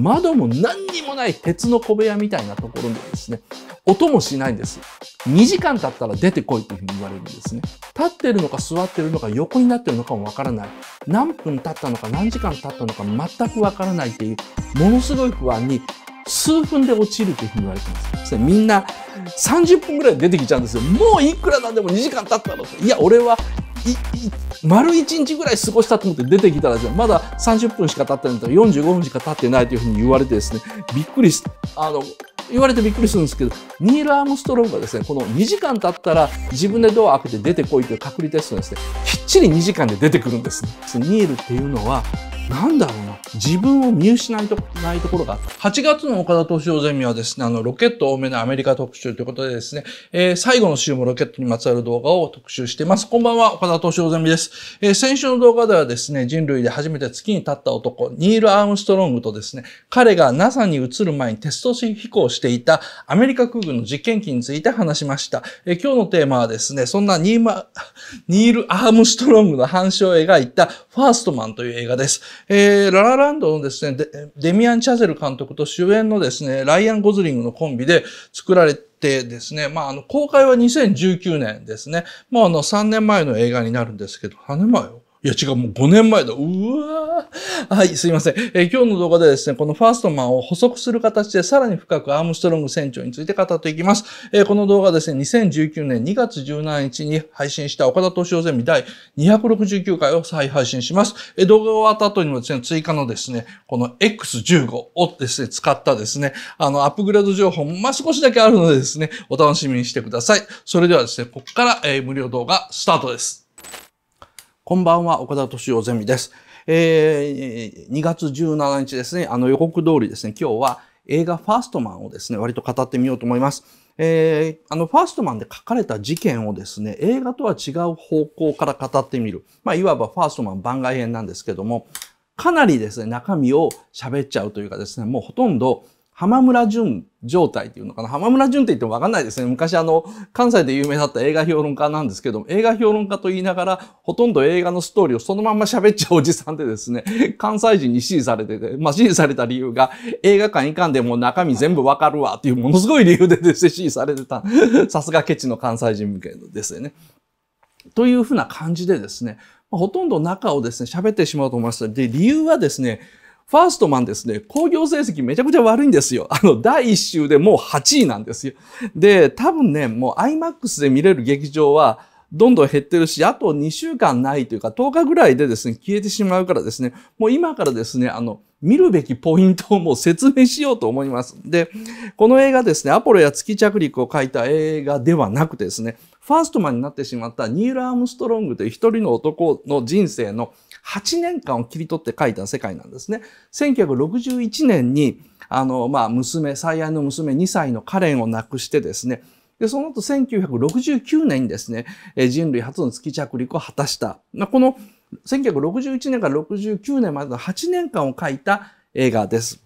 窓も何にもない鉄の小部屋みたいなところにですね、音もしないんです。2時間経ったら出てこいというふうに言われるんですね。立ってるのか座ってるのか横になってるのかもわからない。何分経ったのか何時間経ったのか全くわからないっていう、ものすごい不安に数分で落ちるというふうに言われてます。みんな30分ぐらい出てきちゃうんですよ。もういくらなんでも2時間経ったのいや、俺は丸1日ぐらい過ごしたと思って出てきたらですね、まだ30分しか経ってないとか45分しか経ってないというふうに言われてですね、びっくりし、あの、言われてびっくりするんですけど、ニール・アームストロングがですね、この2時間経ったら自分でドア開けて出てこいという隔離テストですね、きっちり2時間で出てくるんです、ね。ニールっていうのは、なんだろうな、自分を見失いとないところがあった。8月の岡田敏夫ゼミはですね、あの、ロケット多めのアメリカ特集ということでですね、えー、最後の週もロケットにまつわる動画を特集しています。こんばんは、岡田敏夫ゼミです。えー、先週の動画ではですね、人類で初めて月に立った男、ニール・アームストロングとですね、彼が NASA に移る前にテスト飛行していたアメリカ空軍の実験機について話しました。えー、今日のテーマはですね、そんなニーマ、ニール・アームストロングの反射を描いたファーストマンという映画です。えー、ララランドのですねデ、ミアン・チャゼル監督と主演のですね、ライアン・ゴズリングのコンビで作られて、ですね、まあ、あの、公開は2019年ですね。もうあの、3年前の映画になるんですけど、3年前よ。いや違う、もう5年前だ。うわはい、すいません、え今日の動画でですね、このファーストマンを補足する形でさらに深くアームストロング船長について語っていきます。えこの動画ですね、2019年2月17日に配信した岡田斗司夫ゼミ第269回を再配信します。え動画が終わった後にもですね、追加のですね、この X15 をですね、使ったですね、あの、アップグレード情報もま少しだけあるのでですね、お楽しみにしてください。それではですね、ここから、え無料動画スタートです。こんばんは、岡田敏夫ゼミです。えー、2月17日ですね、あの予告通りですね、今日は映画ファーストマンをですね、割と語ってみようと思います。えー、あの、ファーストマンで書かれた事件をですね、映画とは違う方向から語ってみる。まあ、いわばファーストマン番外編なんですけども、かなりですね、中身を喋っちゃうというかですね、もうほとんど浜村淳状態っていうのかな。浜村淳って言ってもわかんないですね。昔あの、関西で有名だった映画評論家なんですけども、映画評論家と言いながら、ほとんど映画のストーリーをそのまま喋っちゃうおじさんでですね、関西人に支持されてて、まあ支持された理由が、映画館行かんでも中身全部わかるわっていうものすごい理由でですね、支持されてた。さすがケチの関西人向けのですよね。というふうな感じでですね、ほとんど中をですね、喋ってしまうと思います。で、理由はですね、ファーストマンですね、工業成績めちゃくちゃ悪いんですよ。あの、第一週でもう8位なんですよ。で、多分ね、もう IMAX で見れる劇場は、どんどん減ってるし、あと2週間ないというか、10日ぐらいでですね、消えてしまうからですね、もう今からですね、あの、見るべきポイントをもう説明しようと思います。で、この映画ですね、アポロや月着陸を描いた映画ではなくてですね、ファーストマンになってしまったニール・アームストロングという一人の男の人生の8年間を切り取って書いた世界なんですね。1961年に、あの、まあ、娘、最愛の娘2歳のカレンを亡くしてですね、で、その後1969年にですね、人類初の月着陸を果たした。この1961年から69年までの8年間を書いた映画です。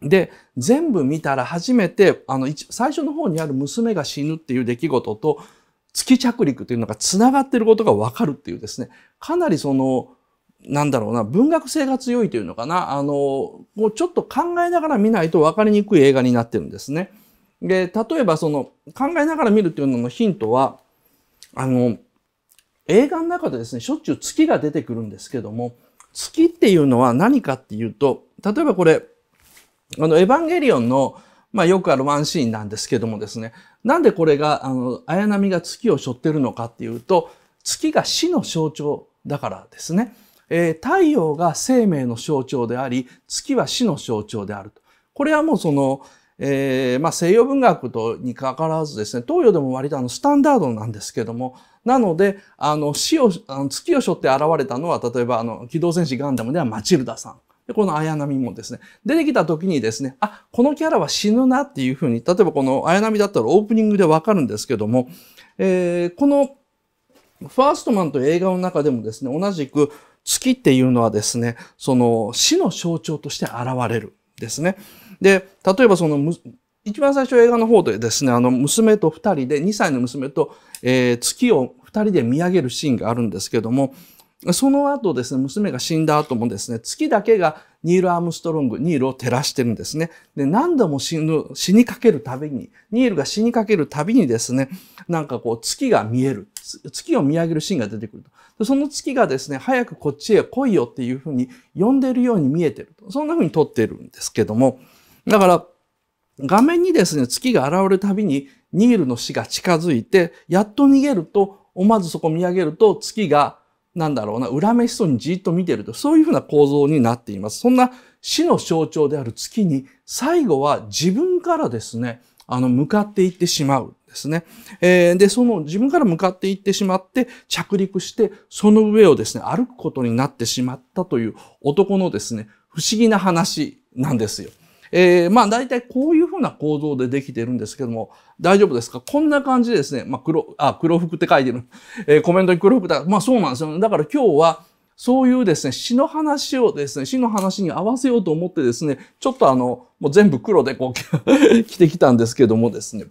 で、全部見たら初めて、あの、最初の方にある娘が死ぬっていう出来事と、月着陸というのが繋がっていることがわかるっていうですね、かなりその、なんだろうな、文学性が強いというのかな、あの、もうちょっと考えながら見ないと分かりにくい映画になってるんですね。で、例えばその、考えながら見るというののヒントは、あの、映画の中でですね、しょっちゅう月が出てくるんですけども、月っていうのは何かっていうと、例えばこれ、あの、エヴァンゲリオンの、まあよくあるワンシーンなんですけどもですね、なんでこれが、あの、綾波が月を背負ってるのかっていうと、月が死の象徴だからですね。えー、太陽が生命の象徴であり、月は死の象徴であると。これはもうその、えー、まあ、西洋文学とにかかわらずですね、東洋でも割とあのスタンダードなんですけども、なので、あの死を、あの月を背負って現れたのは、例えばあの、機動戦士ガンダムではマチルダさん。で、この綾波もですね、出てきた時にですね、あ、このキャラは死ぬなっていうふうに、例えばこの綾波だったらオープニングでわかるんですけども、えー、この、ファーストマンと映画の中でもですね、同じく、月っていうのはですね、その死の象徴として現れるですね。で、例えばその一番最初映画の方でですね、あの娘と二人で、2歳の娘と、えー、月を二人で見上げるシーンがあるんですけども、その後ですね、娘が死んだ後もですね、月だけがニール・アームストロング、ニールを照らしてるんですね。で、何度も死ぬ、死にかけるたびに、ニールが死にかけるたびにですね、なんかこう月が見える。月を見上げるシーンが出てくると。その月がですね、早くこっちへ来いよっていうふうに呼んでるように見えてると。そんなふうに撮ってるんですけども。だから、画面にですね、月が現れるたびに、ニールの死が近づいて、やっと逃げると、思わずそこ見上げると、月がなんだろうな、恨めしそうにじっと見てると、そういうふうな構造になっています。そんな死の象徴である月に、最後は自分からですね、あの、向かっていってしまう。んですね。えー、で、その自分から向かっていってしまって、着陸して、その上をですね、歩くことになってしまったという男のですね、不思議な話なんですよ。えー、まあ大体こういうふうな構造でできてるんですけども、大丈夫ですかこんな感じですね、まあ黒、あ、黒服って書いてる。えー、コメントに黒服だ。まあそうなんですよね。だから今日は、そういうですね、詩の話をですね、詩の話に合わせようと思ってですね、ちょっとあの、もう全部黒でこう着 てきたんですけどもですね。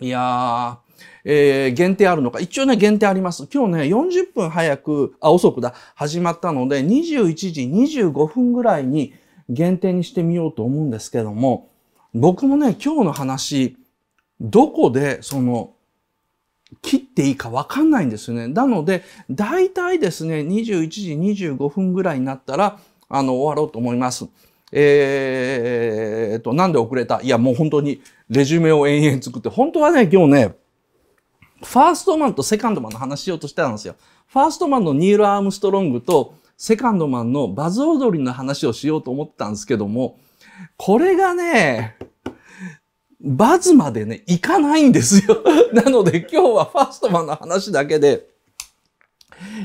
いやー、えー、限定あるのか。一応ね、限定あります。今日ね、40分早く、あ、遅くだ、始まったので、21時25分ぐらいに、限定にしてみようと思うんですけども、僕もね、今日の話、どこでその、切っていいかわかんないんですよね。なので、大体ですね、21時25分ぐらいになったら、あの、終わろうと思います。えー、と、なんで遅れたいや、もう本当に、レジュメを延々作って、本当はね、今日ね、ファーストマンとセカンドマンの話しようとしてたんですよ。ファーストマンのニール・アームストロングと、セカンドマンのバズ踊りの話をしようと思ったんですけども、これがね、バズまでね、いかないんですよ。なので今日はファーストマンの話だけで、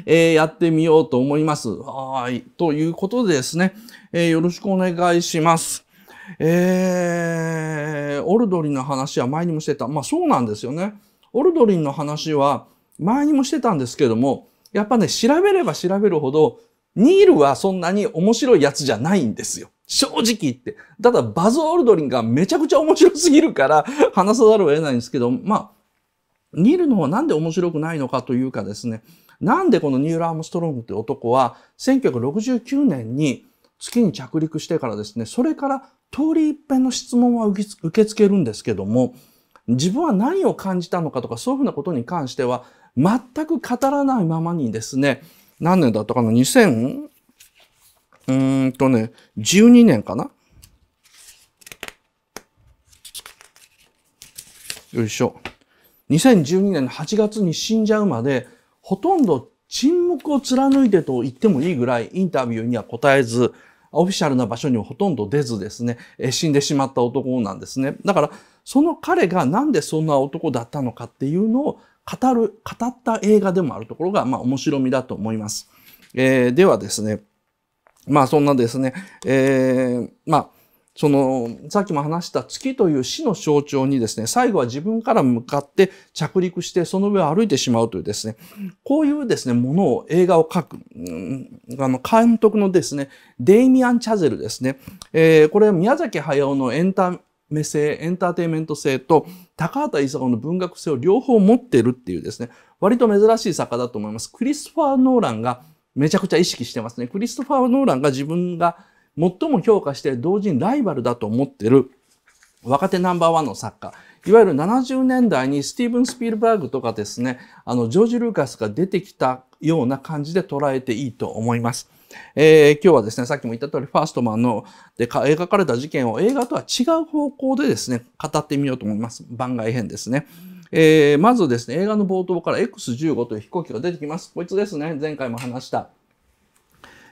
えー、やってみようと思います。はい。ということでですね、えー、よろしくお願いします。えー、オルドリンの話は前にもしてた。まあそうなんですよね。オルドリンの話は前にもしてたんですけども、やっぱね、調べれば調べるほど、ニールはそんなに面白いやつじゃないんですよ。正直言って。ただ、バズ・オールドリンがめちゃくちゃ面白すぎるから話さざるを得ないんですけど、まあ、ニールの方はなんで面白くないのかというかですね、なんでこのニール・アームストロングって男は、1969年に月に着陸してからですね、それから通り一遍の質問は受け付けるんですけども、自分は何を感じたのかとか、そういうふうなことに関しては、全く語らないままにですね、何年だったかな ?2000? うんとね、12年かなよいしょ。2012年8月に死んじゃうまで、ほとんど沈黙を貫いてと言ってもいいぐらいインタビューには答えず、オフィシャルな場所にもほとんど出ずですね、死んでしまった男なんですね。だから、その彼がなんでそんな男だったのかっていうのを語る、語った映画でもあるところが、まあ、面白みだと思います。えー、ではですね、まあ、そんなですね、えー、まあ、その、さっきも話した月という死の象徴にですね、最後は自分から向かって着陸して、その上を歩いてしまうというですね、こういうですね、ものを映画を描く、うん、あの、監督のですね、デイミアン・チャゼルですね、えー、これは宮崎駿のエンタ目性、エンターテイメント性と高畑勲の文学性を両方持ってるっていうですね、割と珍しい作家だと思います。クリストファー・ノーランがめちゃくちゃ意識してますね。クリストファー・ノーランが自分が最も評価して同時にライバルだと思ってる若手ナンバーワンの作家。いわゆる70年代にスティーブン・スピルバーグとかですね、あの、ジョージ・ルーカスが出てきたような感じで捉えていいと思います。えー、今日はですね、さっきも言った通り、ファーストマンので描かれた事件を映画とは違う方向でですね、語ってみようと思います。番外編ですね。えー、まずですね、映画の冒頭から X15 という飛行機が出てきます。こいつですね、前回も話した。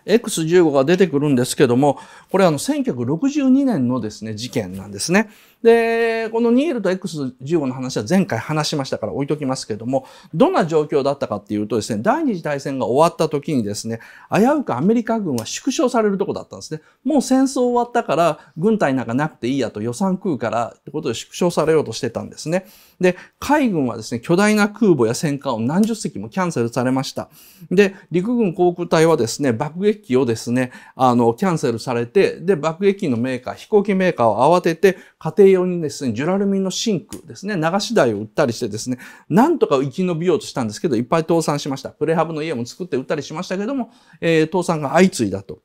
X15 が出てくるんですけども、これあの1962年のですね、事件なんですね。で、このニールと X15 の話は前回話しましたから置いときますけども、どんな状況だったかっていうとですね、第二次大戦が終わった時にですね、危うくアメリカ軍は縮小されるとこだったんですね。もう戦争終わったから軍隊なんかなくていいやと予算食うからってことで縮小されようとしてたんですね。で、海軍はですね、巨大な空母や戦艦を何十隻もキャンセルされました。で、陸軍航空隊はですね、爆撃機をですね、あの、キャンセルされて、で、爆撃機のメーカー、飛行機メーカーを慌てて家庭用にですね、ジュラルミンのシンクですね、流し台を売ったりしてですね、なんとか生き延びようとしたんですけど、いっぱい倒産しました。プレハブの家も作って売ったりしましたけども、えー、倒産が相次いだと。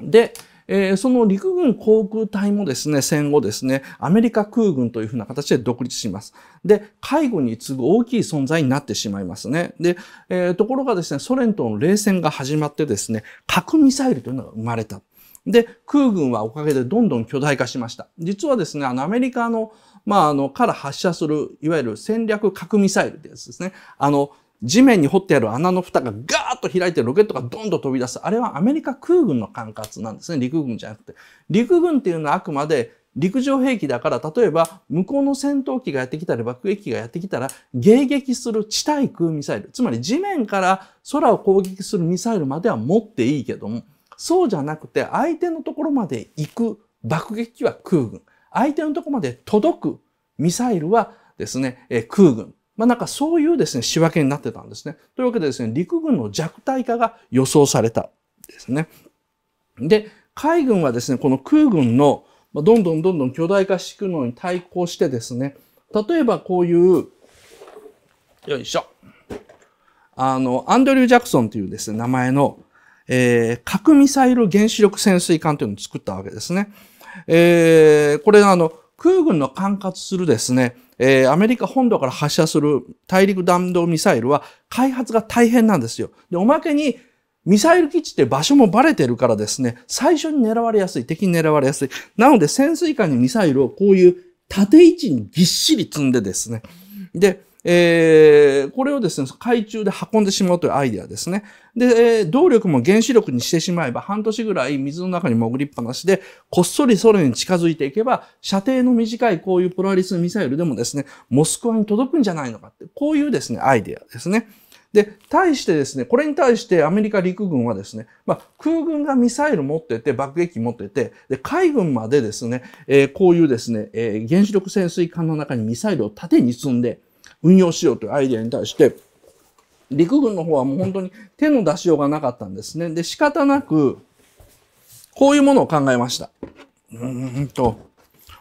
で、えー、その陸軍航空隊もですね、戦後ですね、アメリカ空軍というふうな形で独立します。で、海軍に次ぐ大きい存在になってしまいますね。で、えー、ところがですね、ソ連との冷戦が始まってですね、核ミサイルというのが生まれた。で、空軍はおかげでどんどん巨大化しました。実はですね、あの、アメリカの、まあ、あの、から発射する、いわゆる戦略核ミサイルってやつですね。あの、地面に掘ってある穴の蓋がガーッと開いてロケットがどんどん飛び出す。あれはアメリカ空軍の管轄なんですね。陸軍じゃなくて。陸軍っていうのはあくまで陸上兵器だから、例えば向こうの戦闘機がやってきたり爆撃機がやってきたら迎撃する地対空ミサイル。つまり地面から空を攻撃するミサイルまでは持っていいけども、そうじゃなくて、相手のところまで行く爆撃機は空軍。相手のところまで届くミサイルはですね、え空軍。まあなんかそういうですね、仕分けになってたんですね。というわけでですね、陸軍の弱体化が予想されたですね。で、海軍はですね、この空軍のどんどんどんどん巨大化していくのに対抗してですね、例えばこういう、よいしょ。あの、アンドリュー・ジャクソンというですね、名前のえー、核ミサイル原子力潜水艦というのを作ったわけですね。えー、これあの、空軍の管轄するですね、えー、アメリカ本土から発射する大陸弾道ミサイルは開発が大変なんですよ。で、おまけに、ミサイル基地って場所もバレてるからですね、最初に狙われやすい、敵に狙われやすい。なので潜水艦にミサイルをこういう縦位置にぎっしり積んでですね、で、えー、これをですね、海中で運んでしまうというアイデアですね。で、えー、動力も原子力にしてしまえば、半年ぐらい水の中に潜りっぱなしで、こっそりソ連に近づいていけば、射程の短いこういうプロアリスミサイルでもですね、モスクワに届くんじゃないのかって、こういうですね、アイデアですね。で、対してですね、これに対してアメリカ陸軍はですね、まあ、空軍がミサイル持ってて、爆撃機持ってて、で、海軍までですね、えー、こういうですね、えー、原子力潜水艦の中にミサイルを縦に積んで、運用しようというアイデアに対して、陸軍の方はもう本当に手の出しようがなかったんですね。で、仕方なく、こういうものを考えました。うんと、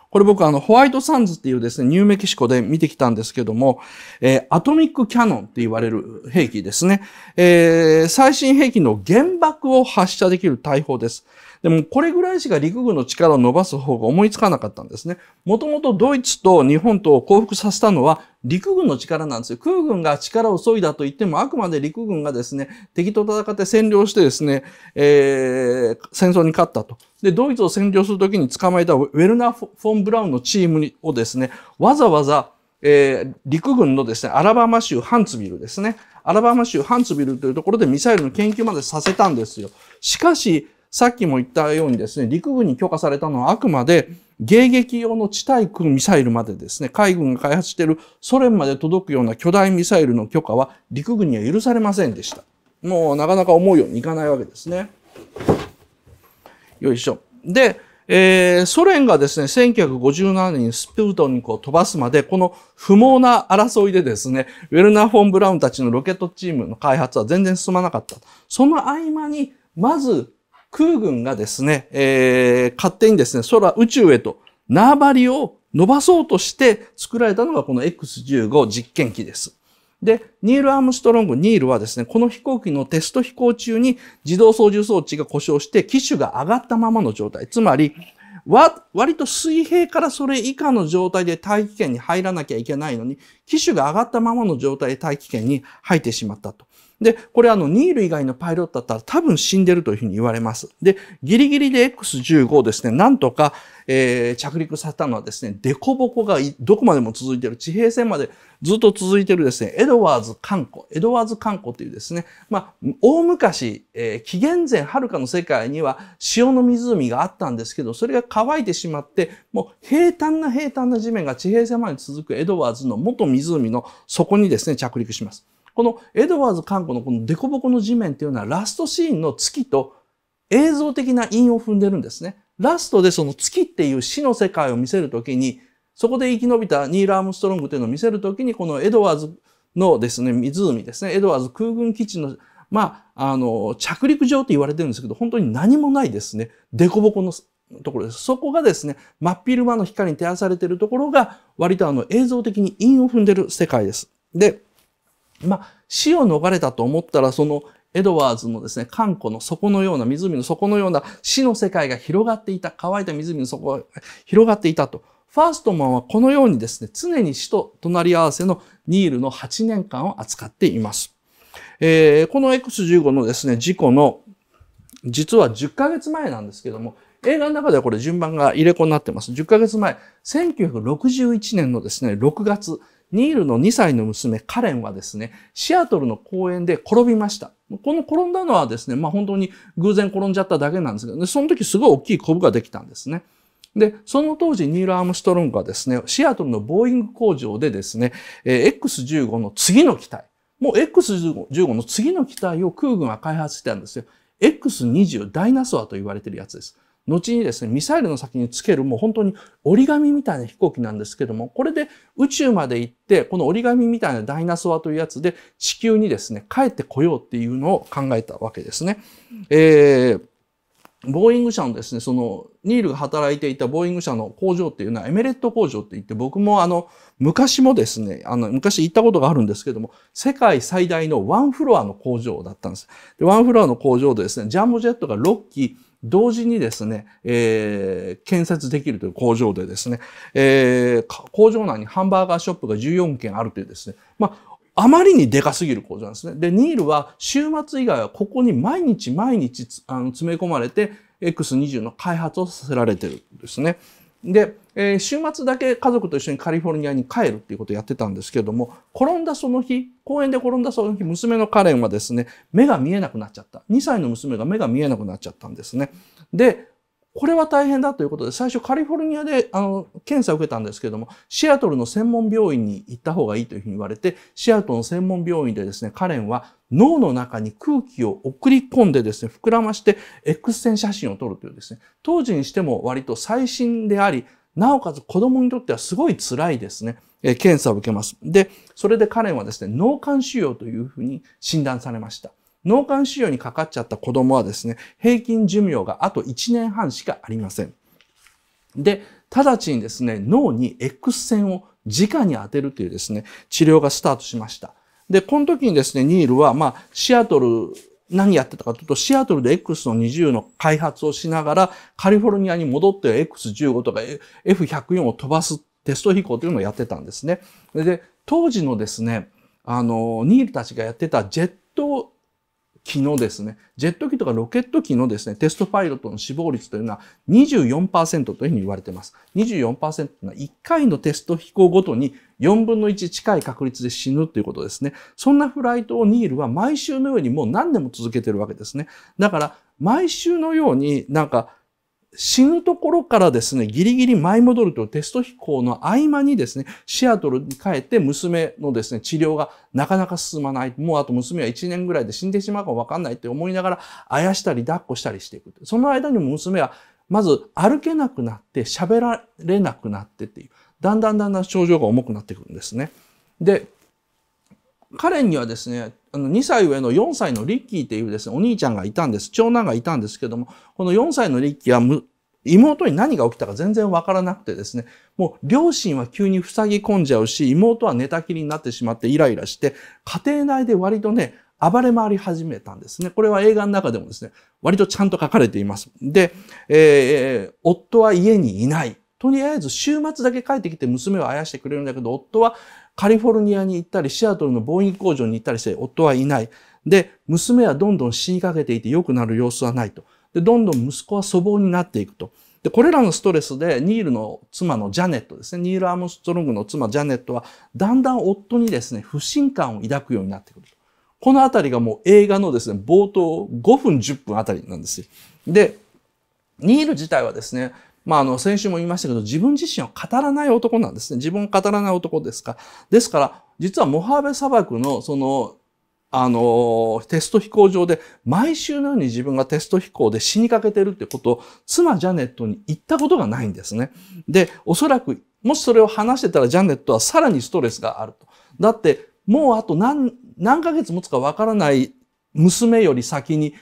これ僕あの、ホワイトサンズっていうですね、ニューメキシコで見てきたんですけども、えー、アトミックキャノンって言われる兵器ですね。えー、最新兵器の原爆を発射できる大砲です。でもこれぐらいしか陸軍の力を伸ばす方が思いつかなかったんですね。もともとドイツと日本とを降伏させたのは陸軍の力なんですよ。空軍が力を削いだと言っても、あくまで陸軍がですね、敵と戦って占領してですね、えー、戦争に勝ったと。で、ドイツを占領するときに捕まえたウェルナ・フォン・ブラウンのチームにをですね、わざわざ、えー、陸軍のですね、アラバマ州ハンツビルですね。アラバマ州ハンツビルというところでミサイルの研究までさせたんですよ。しかし、さっきも言ったようにですね、陸軍に許可されたのはあくまで迎撃用の地対空ミサイルまでですね、海軍が開発しているソ連まで届くような巨大ミサイルの許可は陸軍には許されませんでした。もうなかなか思うようにいかないわけですね。よいしょ。で、えー、ソ連がですね、1957年にスプートニクを飛ばすまで、この不毛な争いでですね、ウェルナー・フォン・ブラウンたちのロケットチームの開発は全然進まなかった。その合間に、まず空軍がですね、えー、勝手にですね、空、宇宙へと縄張りを伸ばそうとして作られたのがこの X15 実験機です。で、ニール・アームストロング、ニールはですね、この飛行機のテスト飛行中に自動操縦装置が故障して機種が上がったままの状態。つまり、わ、割と水平からそれ以下の状態で大気圏に入らなきゃいけないのに、機種が上がったままの状態で大気圏に入ってしまったと。で、これあの、ニール以外のパイロットだったら多分死んでるというふうに言われます。で、ギリギリで X15 をですね、なんとか、えー、着陸させたのはですね、デコボコがどこまでも続いている、地平線までずっと続いているですね、エドワーズ観光、エドワーズ観光というですね、まあ、大昔、えー、紀元前遥かの世界には潮の湖があったんですけど、それが乾いてしまって、もう平坦な平坦な地面が地平線まで続くエドワーズの元湖の底にですね、着陸します。このエドワーズ観光のこの凸凹の地面っていうのはラストシーンの月と映像的な韻を踏んでるんですね。ラストでその月っていう死の世界を見せるときに、そこで生き延びたニール・アームストロングっていうのを見せるときに、このエドワーズのですね、湖ですね、エドワーズ空軍基地の、まあ、あの、着陸場って言われてるんですけど、本当に何もないですね、凸凹のところです。そこがですね、真っ昼間の光に照らされているところが、割とあの映像的に韻を踏んでる世界です。で、まあ、死を逃れたと思ったら、そのエドワーズのですね、寒湖の底のような、湖の底のような死の世界が広がっていた、乾いた湖の底が広がっていたと。ファーストマンはこのようにですね、常に死と隣り合わせのニールの8年間を扱っています。えー、この X15 のですね、事故の、実は10ヶ月前なんですけども、映画の中ではこれ順番が入れ子になってます。10ヶ月前、1961年のですね、6月、ニールの2歳の娘、カレンはですね、シアトルの公園で転びました。この転んだのはですね、まあ本当に偶然転んじゃっただけなんですけど、その時すごい大きいコブができたんですね。で、その当時ニール・アームストロングはですね、シアトルのボーイング工場でですね、X15 の次の機体、もう X15 の次の機体を空軍は開発してたんですよ。X20 ダイナソアと言われてるやつです。後にですね、ミサイルの先につけるもう本当に折り紙みたいな飛行機なんですけども、これで宇宙まで行って、この折り紙みたいなダイナソアというやつで地球にですね、帰ってこようっていうのを考えたわけですね。えーボーイング社のですね、その、ニールが働いていたボーイング社の工場っていうのはエメレット工場って言って、僕もあの、昔もですね、あの、昔行ったことがあるんですけども、世界最大のワンフロアの工場だったんです。でワンフロアの工場でですね、ジャンボジェットが6機、同時にですね、えー、建設できるという工場でですね、えー、工場内にハンバーガーショップが14件あるというですね、まあ、あまりにでかすぎる工場なんですね。で、ニールは週末以外はここに毎日毎日あの詰め込まれて、X20 の開発をさせられてるんですね。で、えー、週末だけ家族と一緒にカリフォルニアに帰るっていうことをやってたんですけれども、転んだその日、公園で転んだその日、娘のカレンはですね、目が見えなくなっちゃった。2歳の娘が目が見えなくなっちゃったんですね。で、これは大変だということで、最初カリフォルニアであの検査を受けたんですけども、シアトルの専門病院に行った方がいいというふうに言われて、シアトルの専門病院でですね、カレンは脳の中に空気を送り込んでですね、膨らまして X 線写真を撮るというですね、当時にしても割と最新であり、なおかつ子供にとってはすごい辛いですね、え検査を受けます。で、それでカレンはですね、脳幹腫瘍というふうに診断されました。脳幹腫瘍にかかっちゃった子供はですね、平均寿命があと1年半しかありません。で、直ちにですね、脳に X 線を直に当てるというですね、治療がスタートしました。で、この時にですね、ニールは、まあ、シアトル、何やってたかというと、シアトルで X の20の開発をしながら、カリフォルニアに戻って X15 とか F104 を飛ばすテスト飛行というのをやってたんですね。で、当時のですね、あの、ニールたちがやってたジェット機のですね、ジェット機とかロケット機のですね、テストパイロットの死亡率というのは24%というふうに言われています。24%というのは1回のテスト飛行ごとに4分の1近い確率で死ぬということですね。そんなフライトをニールは毎週のようにもう何年も続けてるわけですね。だから、毎週のようになんか、死ぬところからですね、ギリギリ舞い戻るというテスト飛行の合間にですね、シアトルに帰って娘のですね、治療がなかなか進まない。もうあと娘は1年ぐらいで死んでしまうかわかんないって思いながら、あやしたり抱っこしたりしていく。その間にも娘は、まず歩けなくなって、喋られなくなってっていう、だんだんだんだん症状が重くなっていくんですね。で、彼にはですね、あの2歳上の4歳のリッキーっていうですね、お兄ちゃんがいたんです。長男がいたんですけども、この4歳のリッキーは妹に何が起きたか全然わからなくてですね、もう両親は急に塞ぎ込んじゃうし、妹は寝たきりになってしまってイライラして、家庭内で割とね、暴れ回り始めたんですね。これは映画の中でもですね、割とちゃんと書かれています。で、えー、夫は家にいない。とりあえず週末だけ帰ってきて娘をあやしてくれるんだけど、夫はカリフォルニアに行ったり、シアトルのボーイン工場に行ったりして、夫はいない。で、娘はどんどん死にかけていて良くなる様子はないと。で、どんどん息子は粗暴になっていくと。で、これらのストレスで、ニールの妻のジャネットですね。ニール・アームストロングの妻、ジャネットは、だんだん夫にですね、不信感を抱くようになってくる。このあたりがもう映画のですね、冒頭5分、10分あたりなんですよ。で、ニール自体はですね、まあ、あの、先週も言いましたけど、自分自身を語らない男なんですね。自分を語らない男ですか。ですから、実はモハーベ砂漠の、その、あの、テスト飛行場で、毎週のように自分がテスト飛行で死にかけてるってことを、妻ジャネットに言ったことがないんですね。で、おそらく、もしそれを話してたら、ジャネットはさらにストレスがあると。だって、もうあと何、何ヶ月持つかわからない娘より先に、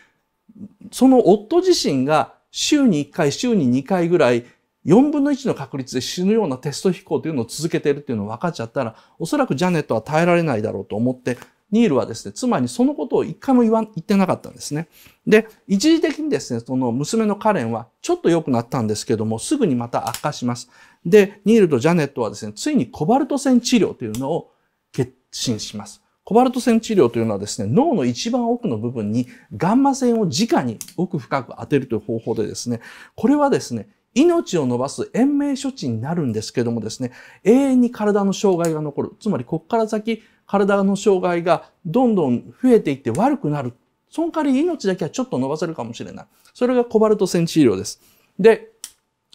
その夫自身が週に1回、週に2回ぐらい、4分の1の確率で死ぬようなテスト飛行というのを続けているというのを分かっちゃったら、おそらくジャネットは耐えられないだろうと思って、ニールはですね、妻にそのことを一回も言わ言ってなかったんですね。で、一時的にですね、その娘のカレンはちょっと良くなったんですけども、すぐにまた悪化します。で、ニールとジャネットはですね、ついにコバルト線治療というのを決心します。コバルト線治療というのはですね、脳の一番奥の部分にガンマ線を直に奥深く当てるという方法でですね、これはですね、命を伸ばす延命処置になるんですけどもですね、永遠に体の障害が残る。つまりここから先、体の障害がどんどん増えていって悪くなる。その代わり命だけはちょっと伸ばせるかもしれない。それがコバルト線治療です。で、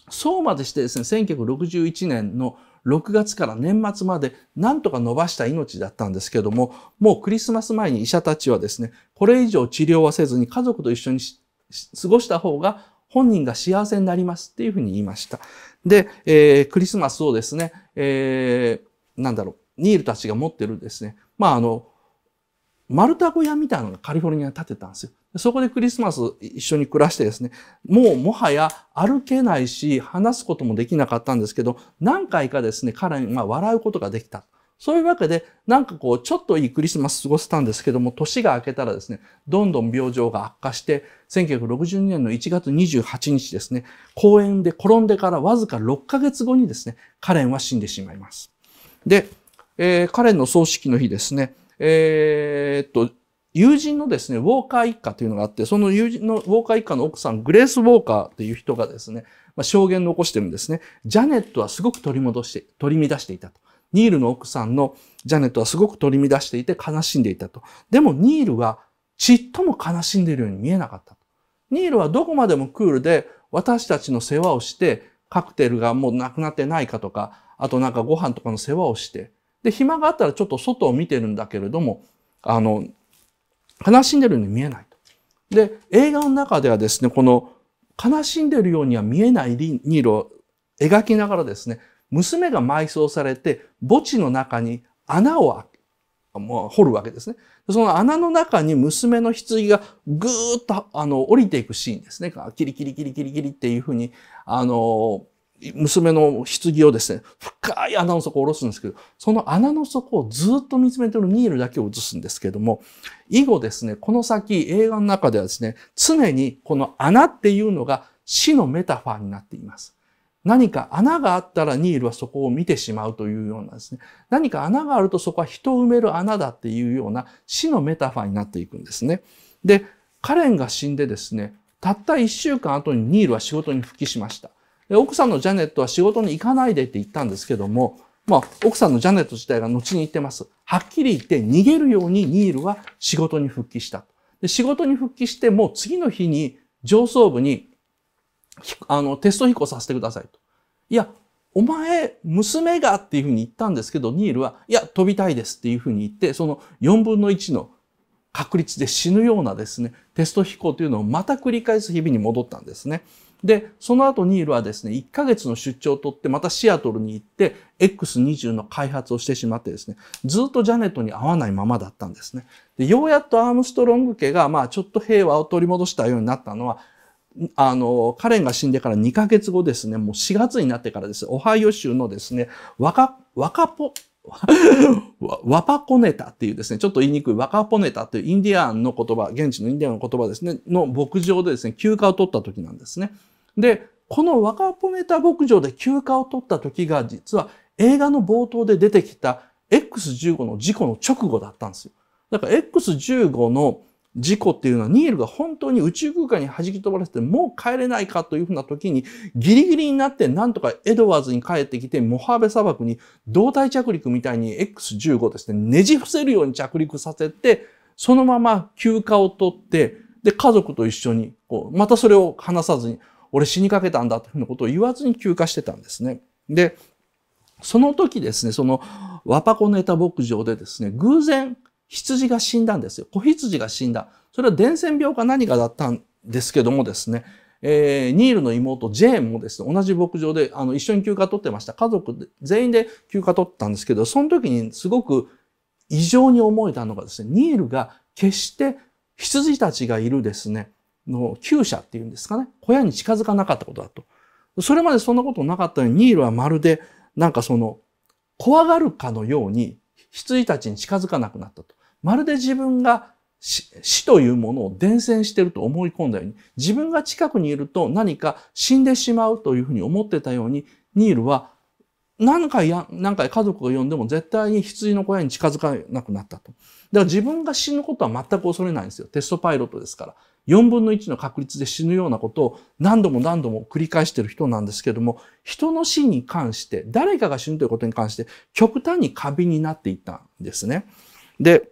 そうまでしてですね、1961年の6月から年末まで何とか伸ばした命だったんですけども、もうクリスマス前に医者たちはですね、これ以上治療はせずに家族と一緒に過ごした方が本人が幸せになりますっていうふうに言いました。で、えー、クリスマスをですね、えー、なんだろう、ニールたちが持ってるですね、まああの、丸太小屋みたいなのがカリフォルニアに建てたんですよ。そこでクリスマス一緒に暮らしてですね、もうもはや歩けないし、話すこともできなかったんですけど、何回かですね、彼が笑うことができた。そういうわけで、なんかこう、ちょっといいクリスマス過ごせたんですけども、年が明けたらですね、どんどん病状が悪化して、1962年の1月28日ですね、公園で転んでからわずか6ヶ月後にですね、カレンは死んでしまいます。で、えー、カレンの葬式の日ですね、えー、っと、友人のですね、ウォーカー一家というのがあって、その友人のウォーカー一家の奥さん、グレース・ウォーカーという人がですね、まあ、証言残してるんですね。ジャネットはすごく取り戻して、取り乱していたと。ニールの奥さんのジャネットはすごく取り乱していて悲しんでいたと。でもニールはちっとも悲しんでいるように見えなかったニールはどこまでもクールで私たちの世話をして、カクテルがもうなくなってないかとか、あとなんかご飯とかの世話をして、で、暇があったらちょっと外を見てるんだけれども、あの、悲しんでるように見えないと。で、映画の中ではですね、この悲しんでるようには見えないニーロを描きながらですね、娘が埋葬されて墓地の中に穴をもう掘るわけですね。その穴の中に娘の棺がぐーっとあの降りていくシーンですね。キリキリキリキリキリっていうふうに、あの、娘の棺をですね、深い穴の底を下ろすんですけど、その穴の底をずっと見つめてるニールだけを映すんですけども、以後ですね、この先映画の中ではですね、常にこの穴っていうのが死のメタファーになっています。何か穴があったらニールはそこを見てしまうというようなですね、何か穴があるとそこは人を埋める穴だっていうような死のメタファーになっていくんですね。で、カレンが死んでですね、たった一週間後にニールは仕事に復帰しました。奥さんのジャネットは仕事に行かないでって言ったんですけども、まあ、奥さんのジャネット自体が後に言ってます。はっきり言って逃げるようにニールは仕事に復帰した。で仕事に復帰してもう次の日に上層部にあのテスト飛行させてくださいと。いや、お前、娘がっていうふうに言ったんですけど、ニールは、いや、飛びたいですっていうふうに言って、その4分の1の確率で死ぬようなですね、テスト飛行というのをまた繰り返す日々に戻ったんですね。で、その後ニールはですね、1ヶ月の出張を取って、またシアトルに行って、X20 の開発をしてしまってですね、ずっとジャネットに会わないままだったんですね。で、ようやっとアームストロング家が、まあ、ちょっと平和を取り戻したようになったのは、あの、カレンが死んでから2ヶ月後ですね、もう4月になってからです。オハイオ州のですね、若、若ポ、ワパコネタっていうですね、ちょっと言いにくいワカポネタっていうインディアンの言葉、現地のインディアンの言葉ですね、の牧場でですね、休暇を取った時なんですね。で、このワカポネタ牧場で休暇を取った時が、実は映画の冒頭で出てきた X15 の事故の直後だったんですよ。だから X15 の事故っていうのはニエルが本当に宇宙空間に弾き飛ばされてもう帰れないかというふうな時にギリギリになってなんとかエドワーズに帰ってきてモハーベ砂漠に胴体着陸みたいに X15 ですねねじ伏せるように着陸させてそのまま休暇を取ってで家族と一緒にこうまたそれを話さずに俺死にかけたんだというふうなことを言わずに休暇してたんですね。でその時ですねそのワパコネタ牧場でですね偶然羊が死んだんですよ。子羊が死んだ。それは伝染病か何かだったんですけどもですね、えー、ニールの妹ジェーンもですね、同じ牧場であの一緒に休暇取ってました。家族全員で休暇取ったんですけど、その時にすごく異常に思えたのがですね、ニールが決して羊たちがいるですね、の厩舎っていうんですかね、小屋に近づかなかったことだと。それまでそんなことなかったのに、ニールはまるで、なんかその、怖がるかのように羊たちに近づかなくなったと。まるで自分が死というものを伝染していると思い込んだように、自分が近くにいると何か死んでしまうというふうに思ってたように、ニールは何回や、何回家族が呼んでも絶対に羊の小屋に近づかなくなったと。だから自分が死ぬことは全く恐れないんですよ。テストパイロットですから。4分の1の確率で死ぬようなことを何度も何度も繰り返している人なんですけども、人の死に関して、誰かが死ぬということに関して、極端に過敏になっていったんですね。で、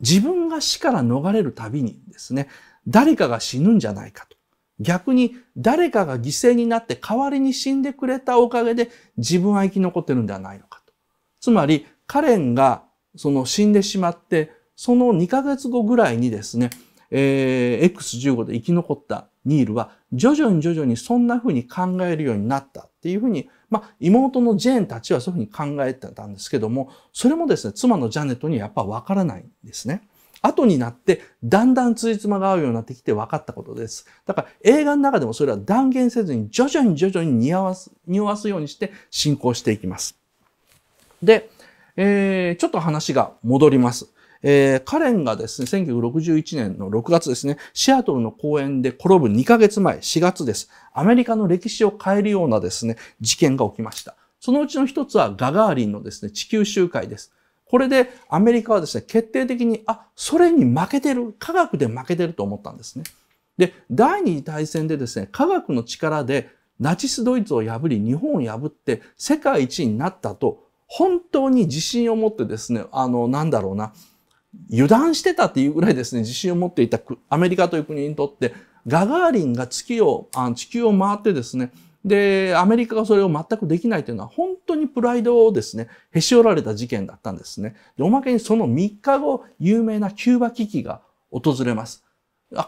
自分が死から逃れるたびにですね、誰かが死ぬんじゃないかと。逆に誰かが犠牲になって代わりに死んでくれたおかげで自分は生き残ってるんではないのかと。つまり、カレンがその死んでしまって、その2ヶ月後ぐらいにですね、えー、X15 で生き残ったニールは徐々に徐々にそんな風に考えるようになったっていう風に、まあ、妹のジェーンたちはそういう風に考えてたんですけども、それもですね、妻のジャネットにはやっぱわからないんですね。後になって、だんだん辻褄が合うようになってきて分かったことです。だから映画の中でもそれは断言せずに徐々に徐々に匂わす、匂わすようにして進行していきます。で、えー、ちょっと話が戻ります。えー、カレンがですね、1961年の6月ですね、シアトルの公園で転ぶ2ヶ月前、4月です。アメリカの歴史を変えるようなですね、事件が起きました。そのうちの一つはガガーリンのですね、地球周回です。これでアメリカはですね、決定的に、あ、ソ連に負けてる、科学で負けてると思ったんですね。で、第二次大戦でですね、科学の力でナチスドイツを破り、日本を破って世界一になったと、本当に自信を持ってですね、あの、なんだろうな、油断してたっていうぐらいですね、自信を持っていたアメリカという国にとって、ガガーリンが月を、あ地球を回ってですね、で、アメリカがそれを全くできないというのは本当にプライドをですね、へし折られた事件だったんですね。で、おまけにその3日後、有名なキューバ危機が訪れます。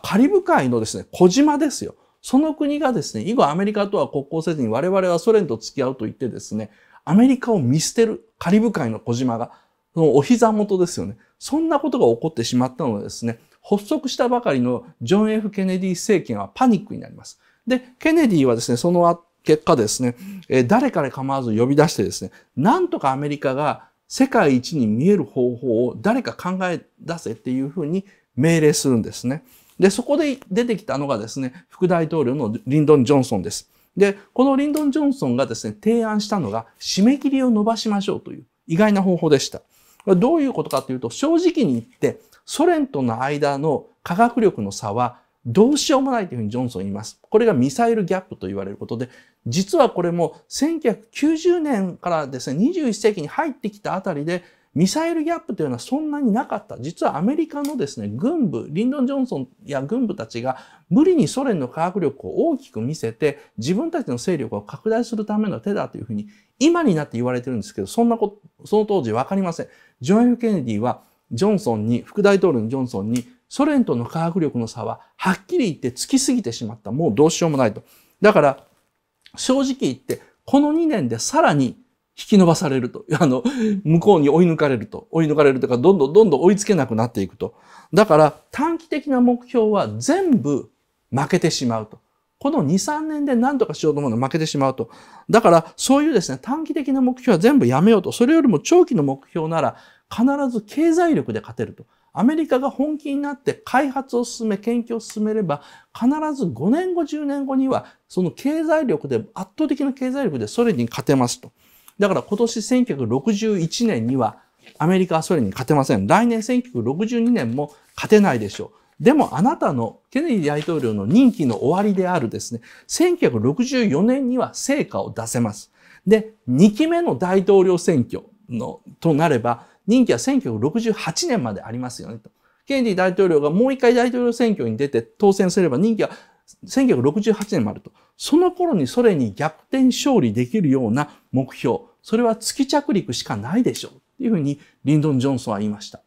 カリブ海のですね、小島ですよ。その国がですね、以後アメリカとは国交せずに我々はソ連と付き合うと言ってですね、アメリカを見捨てるカリブ海の小島がそのお膝元ですよね。そんなことが起こってしまったのですね、発足したばかりのジョン・ F・ ケネディ政権はパニックになります。で、ケネディはですね、その結果ですね、え誰かで構わず呼び出してですね、なんとかアメリカが世界一に見える方法を誰か考え出せっていうふうに命令するんですね。で、そこで出てきたのがですね、副大統領のリンドン・ジョンソンです。で、このリンドン・ジョンソンがですね、提案したのが、締め切りを伸ばしましょうという意外な方法でした。どういうことかというと、正直に言って、ソ連との間の科学力の差はどうしようもないというふうにジョンソン言います。これがミサイルギャップと言われることで、実はこれも1990年からですね、21世紀に入ってきたあたりで、ミサイルギャップというのはそんなになかった。実はアメリカのですね、軍部、リンドン・ジョンソンや軍部たちが無理にソ連の科学力を大きく見せて、自分たちの勢力を拡大するための手だというふうに、今になって言われてるんですけど、そんなこと、その当時わかりません。ジョン・ F・ ケネディはジョンソンに、副大統領のジョンソンに、ソ連との科学力の差ははっきり言ってつきすぎてしまった。もうどうしようもないと。だから、正直言って、この2年でさらに引き伸ばされると。あの、向こうに追い抜かれると。追い抜かれるというか、どんどんどんどん追いつけなくなっていくと。だから、短期的な目標は全部負けてしまうと。この2、3年で何とかしようと思うのは負けてしまうと。だから、そういうですね、短期的な目標は全部やめようと。それよりも長期の目標なら、必ず経済力で勝てると。アメリカが本気になって開発を進め、研究を進めれば、必ず5年後、10年後には、その経済力で、圧倒的な経済力でソ連に勝てますと。だから今年1961年には、アメリカはソ連に勝てません。来年1962年も勝てないでしょう。でもあなたのケネディ大統領の任期の終わりであるですね、1964年には成果を出せます。で、2期目の大統領選挙のとなれば、任期は1968年までありますよねと。ケネディ大統領がもう一回大統領選挙に出て当選すれば任期は1968年もあると。その頃にソ連に逆転勝利できるような目標、それは月着陸しかないでしょう。というふうにリンドン・ジョンソンは言いました。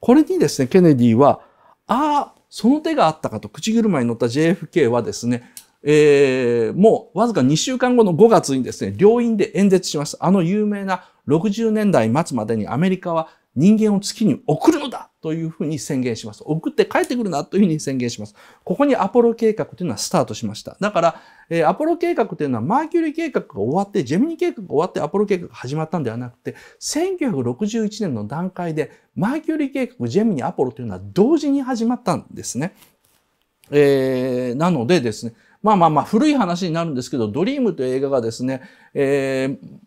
これにですね、ケネディは、ああ、その手があったかと口車に乗った JFK はですね、えー、もうわずか2週間後の5月にですね、両院で演説します。あの有名な60年代末までにアメリカは人間を月に送るのだというふうに宣言します。送って帰ってくるなというふうに宣言します。ここにアポロ計画というのはスタートしました。だから、えー、アポロ計画というのはマーキュリー計画が終わって、ジェミニ計画が終わってアポロ計画が始まったんではなくて、1961年の段階でマーキュリー計画、ジェミニ、アポロというのは同時に始まったんですね。えー、なのでですね、まあまあまあ古い話になるんですけど、ドリームという映画がですね、えー、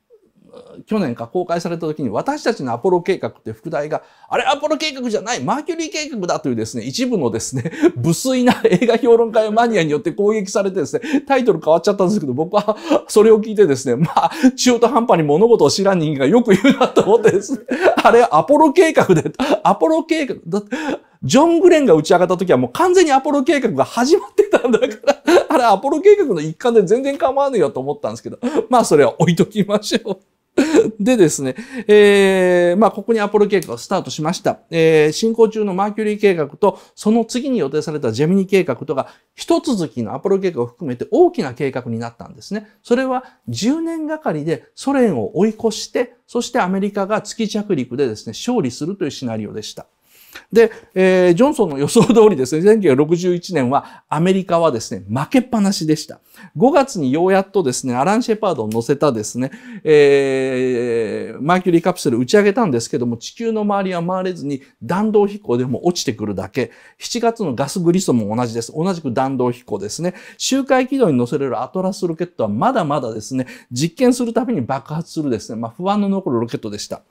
去年か公開された時に私たちのアポロ計画って副題が、あれアポロ計画じゃないマーキュリー計画だというですね、一部のですね、無粋な映画評論家やマニアによって攻撃されてですね、タイトル変わっちゃったんですけど、僕は それを聞いてですね、まあ、中途半端に物事を知らん人間がよく言うなと思ってですね、あれアポロ計画で、アポロ計画、だって、ジョン・グレンが打ち上がった時はもう完全にアポロ計画が始まってたんだから、あれアポロ計画の一環で全然構わねえよと思ったんですけど、まあそれは置いときましょう。でですね、えー、まあ、ここにアポロ計画をスタートしました。えー、進行中のマーキュリー計画と、その次に予定されたジェミニ計画とが、一続きのアポロ計画を含めて大きな計画になったんですね。それは10年がかりでソ連を追い越して、そしてアメリカが月着陸でですね、勝利するというシナリオでした。で、えー、ジョンソンの予想通りですね、1961年はアメリカはですね、負けっぱなしでした。5月にようやっとですね、アラン・シェパードを乗せたですね、えー、マーキュリーカプセル打ち上げたんですけども、地球の周りは回れずに弾道飛行でも落ちてくるだけ。7月のガスグリソンも同じです。同じく弾道飛行ですね。周回軌道に乗せれるアトラスロケットはまだまだですね、実験するたびに爆発するですね、まあ不安の残るロケットでした。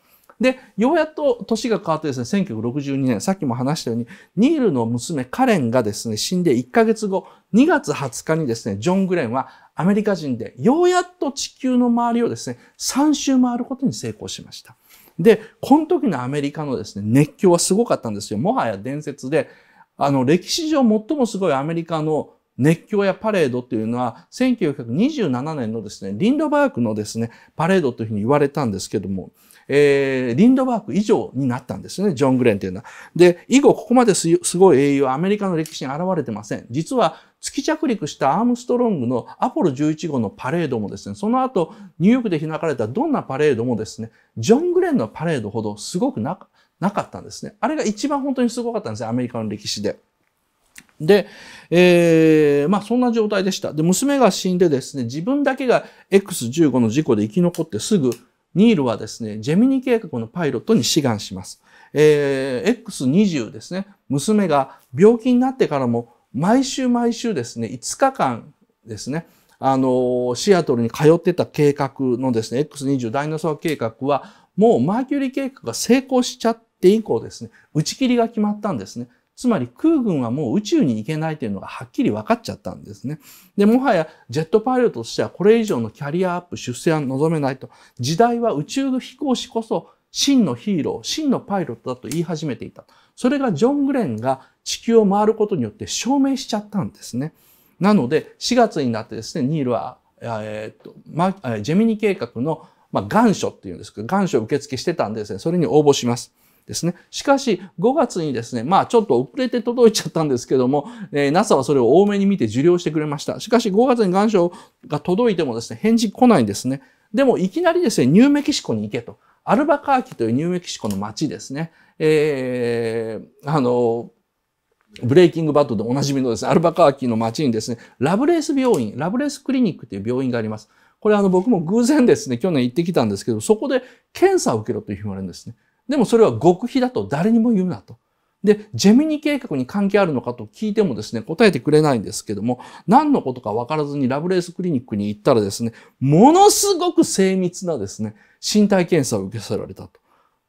で、ようやっと年が変わってですね、1962年、さっきも話したように、ニールの娘カレンがですね、死んで1ヶ月後、2月20日にですね、ジョン・グレンはアメリカ人で、ようやっと地球の周りをですね、3周回ることに成功しました。で、この時のアメリカのですね、熱狂はすごかったんですよ。もはや伝説で、あの、歴史上最もすごいアメリカの熱狂やパレードっていうのは、1927年のですね、リンドバークのですね、パレードというふうに言われたんですけども、えー、リンドバーク以上になったんですね、ジョン・グレンというのは。で、以後ここまですごい英雄はアメリカの歴史に現れてません。実は月着陸したアームストロングのアポロ11号のパレードもですね、その後ニューヨークで開かれたどんなパレードもですね、ジョン・グレンのパレードほどすごくななかったんですね。あれが一番本当にすごかったんですね、アメリカの歴史で。で、えー、まあそんな状態でした。で、娘が死んでですね、自分だけが X15 の事故で生き残ってすぐニールはですね、ジェミニ計画のパイロットに志願します。えー、X20 ですね、娘が病気になってからも毎週毎週ですね、5日間ですね、あの、シアトルに通ってた計画のですね、X20 ダイナソー計画は、もうマーキュリー計画が成功しちゃって以降ですね、打ち切りが決まったんですね。つまり空軍はもう宇宙に行けないというのがはっきり分かっちゃったんですね。で、もはやジェットパイロットとしてはこれ以上のキャリアアップ、出世は望めないと。時代は宇宙飛行士こそ真のヒーロー、真のパイロットだと言い始めていた。それがジョン・グレンが地球を回ることによって証明しちゃったんですね。なので、4月になってですね、ニールは、えー、っと、ま、ジェミニ計画の、まあ、願書っていうんですけど、願書を受付してたんですね、それに応募します。ですね。しかし、5月にですね、まあちょっと遅れて届いちゃったんですけども、えー、NASA はそれを多めに見て受領してくれました。しかし、5月に願書が届いてもですね、返事来ないんですね。でも、いきなりですね、ニューメキシコに行けと。アルバカーキというニューメキシコの町ですね。えー、あの、ブレイキングバッドでおなじみのですね、アルバカーキの町にですね、ラブレース病院、ラブレースクリニックという病院があります。これあの僕も偶然ですね、去年行ってきたんですけど、そこで検査を受けろというふうに言われるんですね。でもそれは極秘だと誰にも言うなと。で、ジェミニ計画に関係あるのかと聞いてもですね、答えてくれないんですけども、何のことか分からずにラブレースクリニックに行ったらですね、ものすごく精密なですね、身体検査を受けさせられたと。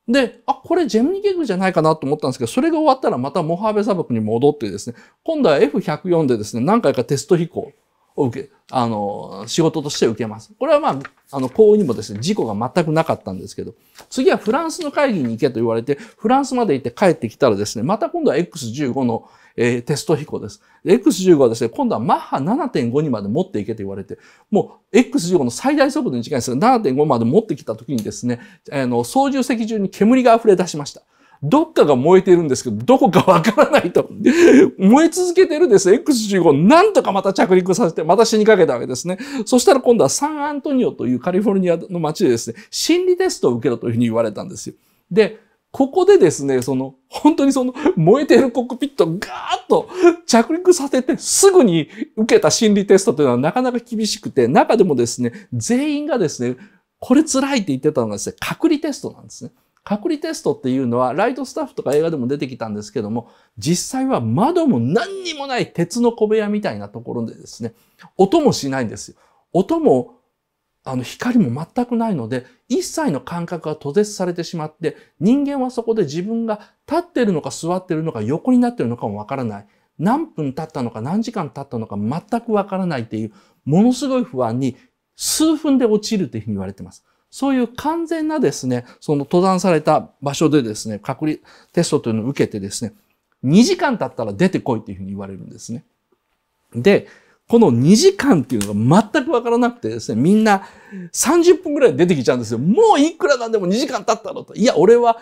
で、あ、これジェミニ計画じゃないかなと思ったんですけど、それが終わったらまたモハーベ砂漠に戻ってですね、今度は F104 でですね、何回かテスト飛行を受け、あの、仕事として受けます。これはまあ、あの、幸運にもですね、事故が全くなかったんですけど、次はフランスの会議に行けと言われて、フランスまで行って帰ってきたらですね、また今度は X15 の、えー、テスト飛行です。X15 はですね、今度はマッハ7.5にまで持っていけと言われて、もう X15 の最大速度に近いんですが、7.5まで持ってきた時にですね、あの、操縦席中に煙が溢れ出しました。どっかが燃えてるんですけど、どこかわからないと。燃え続けてるんです、X15、なんとかまた着陸させて、また死にかけたわけですね。そしたら今度はサンアントニオというカリフォルニアの街でですね、心理テストを受けろというふうに言われたんですよ。で、ここでですね、その、本当にその、燃えているコックピットをガーッと着陸させて、すぐに受けた心理テストというのはなかなか厳しくて、中でもですね、全員がですね、これ辛いって言ってたのがですね、隔離テストなんですね。隔離テストっていうのは、ライトスタッフとか映画でも出てきたんですけども、実際は窓も何にもない鉄の小部屋みたいなところでですね、音もしないんですよ。音も、あの、光も全くないので、一切の感覚が途絶されてしまって、人間はそこで自分が立ってるのか座ってるのか横になってるのかもわからない。何分経ったのか何時間経ったのか全くわからないっていう、ものすごい不安に数分で落ちるっていうふうに言われてます。そういう完全なですね、その登山された場所でですね、隔離テストというのを受けてですね、2時間経ったら出てこいっていうふうに言われるんですね。で、この2時間っていうのが全くわからなくてですね、みんな30分ぐらい出てきちゃうんですよ。もういくらなんでも2時間経ったのと。いや、俺は、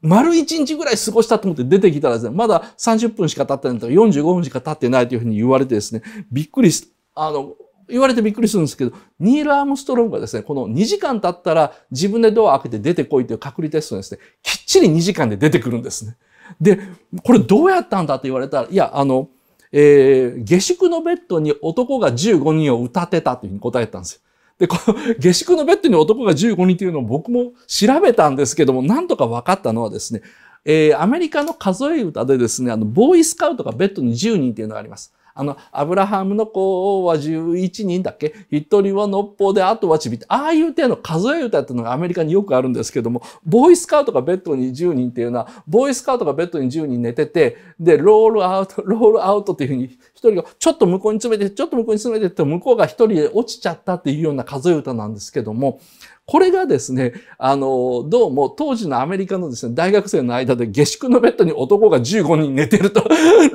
丸1日ぐらい過ごしたと思って出てきたらですね、まだ30分しか経ってないとか45分しか経ってないというふうに言われてですね、びっくりし、あの、言われてびっくりするんですけど、ニール・アームストロングがですね、この2時間経ったら自分でドア開けて出てこいという隔離テストですね、きっちり2時間で出てくるんですね。で、これどうやったんだと言われたら、いや、あの、えー、下宿のベッドに男が15人を歌ってたというふうに答えたんですよ。で、この下宿のベッドに男が15人というのを僕も調べたんですけども、なんとか分かったのはですね、えー、アメリカの数え歌でですね、あの、ボーイスカウトがベッドに10人というのがあります。あの、アブラハムの子は11人だっけ一人はのっぽで、あとはちびって、ああいう手の数え歌っていうのがアメリカによくあるんですけども、ボーイスカウトがベッドに10人っていうのは、ボーイスカウトがベッドに10人寝てて、で、ロールアウト、ロールアウトっていうふうに、一人がちょっと向こうに詰めて、ちょっと向こうに詰めてって、向こうが一人で落ちちゃったっていうような数え歌なんですけども、これがですね、あの、どうも当時のアメリカのですね、大学生の間で下宿のベッドに男が15人寝てると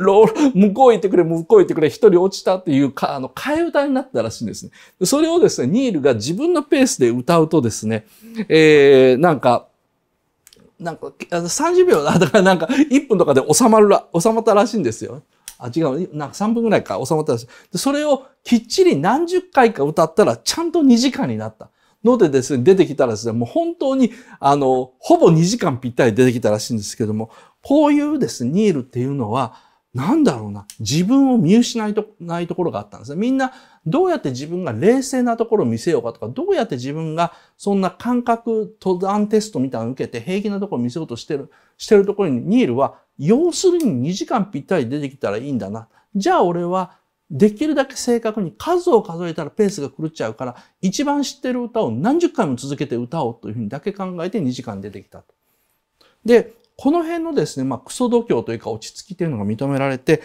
向こう行ってくれ、向こう行ってくれ、一人落ちたっていうか、あの、替え歌になったらしいんですね。それをですね、ニールが自分のペースで歌うとですね、えー、なんか、なんか、30秒だ。だからなんか、1分とかで収まるら、収まったらしいんですよ。あ、違う。なんか3分ぐらいか収まったらしい。それをきっちり何十回か歌ったら、ちゃんと2時間になった。のでですね、出てきたらですね、もう本当に、あの、ほぼ2時間ぴったり出てきたらしいんですけども、こういうですね、ニールっていうのは、なんだろうな、自分を見失いとないところがあったんですね。みんな、どうやって自分が冷静なところを見せようかとか、どうやって自分がそんな感覚登山テストみたいなのを受けて平気なところを見せようとしてる、してるところにニールは、要するに2時間ぴったり出てきたらいいんだな。じゃあ俺はできるだけ正確に数を数えたらペースが狂っちゃうから、一番知ってる歌を何十回も続けて歌おうというふうにだけ考えて2時間出てきたと。で、この辺のですね、まあ、クソ度胸というか落ち着きというのが認められて、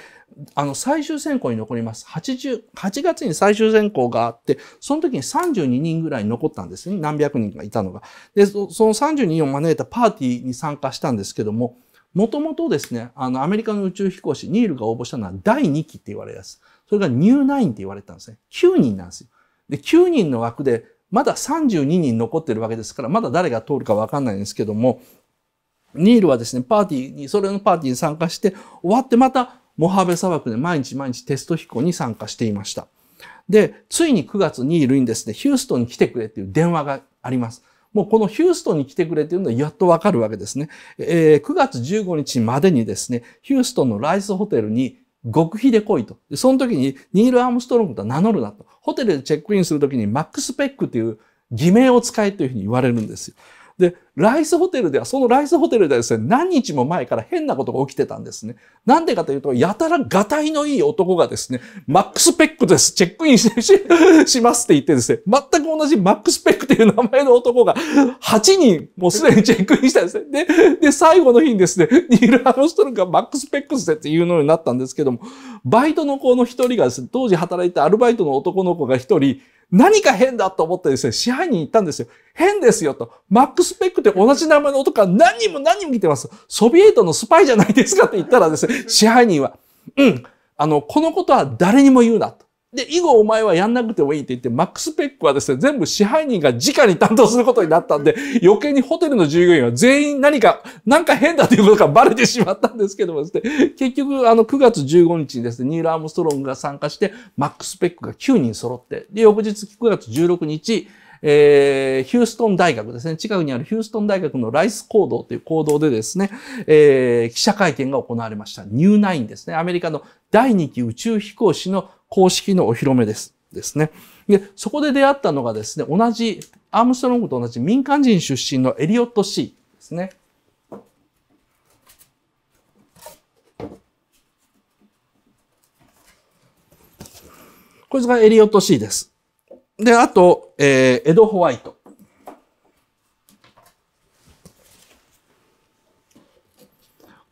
あの、最終選考に残ります。80、8月に最終選考があって、その時に32人ぐらい残ったんですね。何百人がいたのが。で、その32人を招いたパーティーに参加したんですけども、もともとですね、あの、アメリカの宇宙飛行士、ニールが応募したのは第2期って言われます。それがニューナインって言われたんですね。9人なんですよ。で、9人の枠で、まだ32人残ってるわけですから、まだ誰が通るかわかんないんですけども、ニールはですね、パーティーに、それのパーティーに参加して、終わってまた、モハベ砂漠で毎日毎日テスト飛行に参加していました。で、ついに9月ニールにですね、ヒューストンに来てくれっていう電話があります。もうこのヒューストンに来てくれっていうのはやっとわかるわけですね。えー、9月15日までにですね、ヒューストンのライスホテルに極秘で来いと。その時にニール・アームストロングと名乗るなと。ホテルでチェックインするときにマックスペックという偽名を使えというふうに言われるんですよ。で、ライスホテルでは、そのライスホテルではですね、何日も前から変なことが起きてたんですね。なんでかというと、やたらがたいのいい男がですね、マックスペックです。チェックインししますって言ってですね、全く同じマックスペックという名前の男が、8人、もうすでにチェックインしたんですね。で、で、最後の日にですね、ニール・アロムストロンがマックスペックスでっていうのになったんですけども、バイトの子の一人がですね、当時働いたアルバイトの男の子が一人、何か変だと思ってですね、支配人に行ったんですよ。変ですよと。マックスペックで同じ名前の男が何人も何人も来てます。ソビエトのスパイじゃないですかって言ったらですね、支配人は、うん、あの、このことは誰にも言うなと。で、以後お前はやんなくてもいいって言って、マックス・ペックはですね、全部支配人が直に担当することになったんで、余計にホテルの従業員は全員何か、なんか変だということがバレてしまったんですけどもですね、結局、あの、9月15日にですね、ニール・アームストロングが参加して、マックス・ペックが9人揃って、で、翌日9月16日、えー、ヒューストン大学ですね、近くにあるヒューストン大学のライス行動という行動でですね、えー、記者会見が行われました。ニューナインですね、アメリカの第2期宇宙飛行士の公式のお披露目です。ですね。で、そこで出会ったのがですね、同じ、アームストロングと同じ民間人出身のエリオット・シーですね。こいつがエリオット・シーです。で、あと、えー、エド・ホワイト。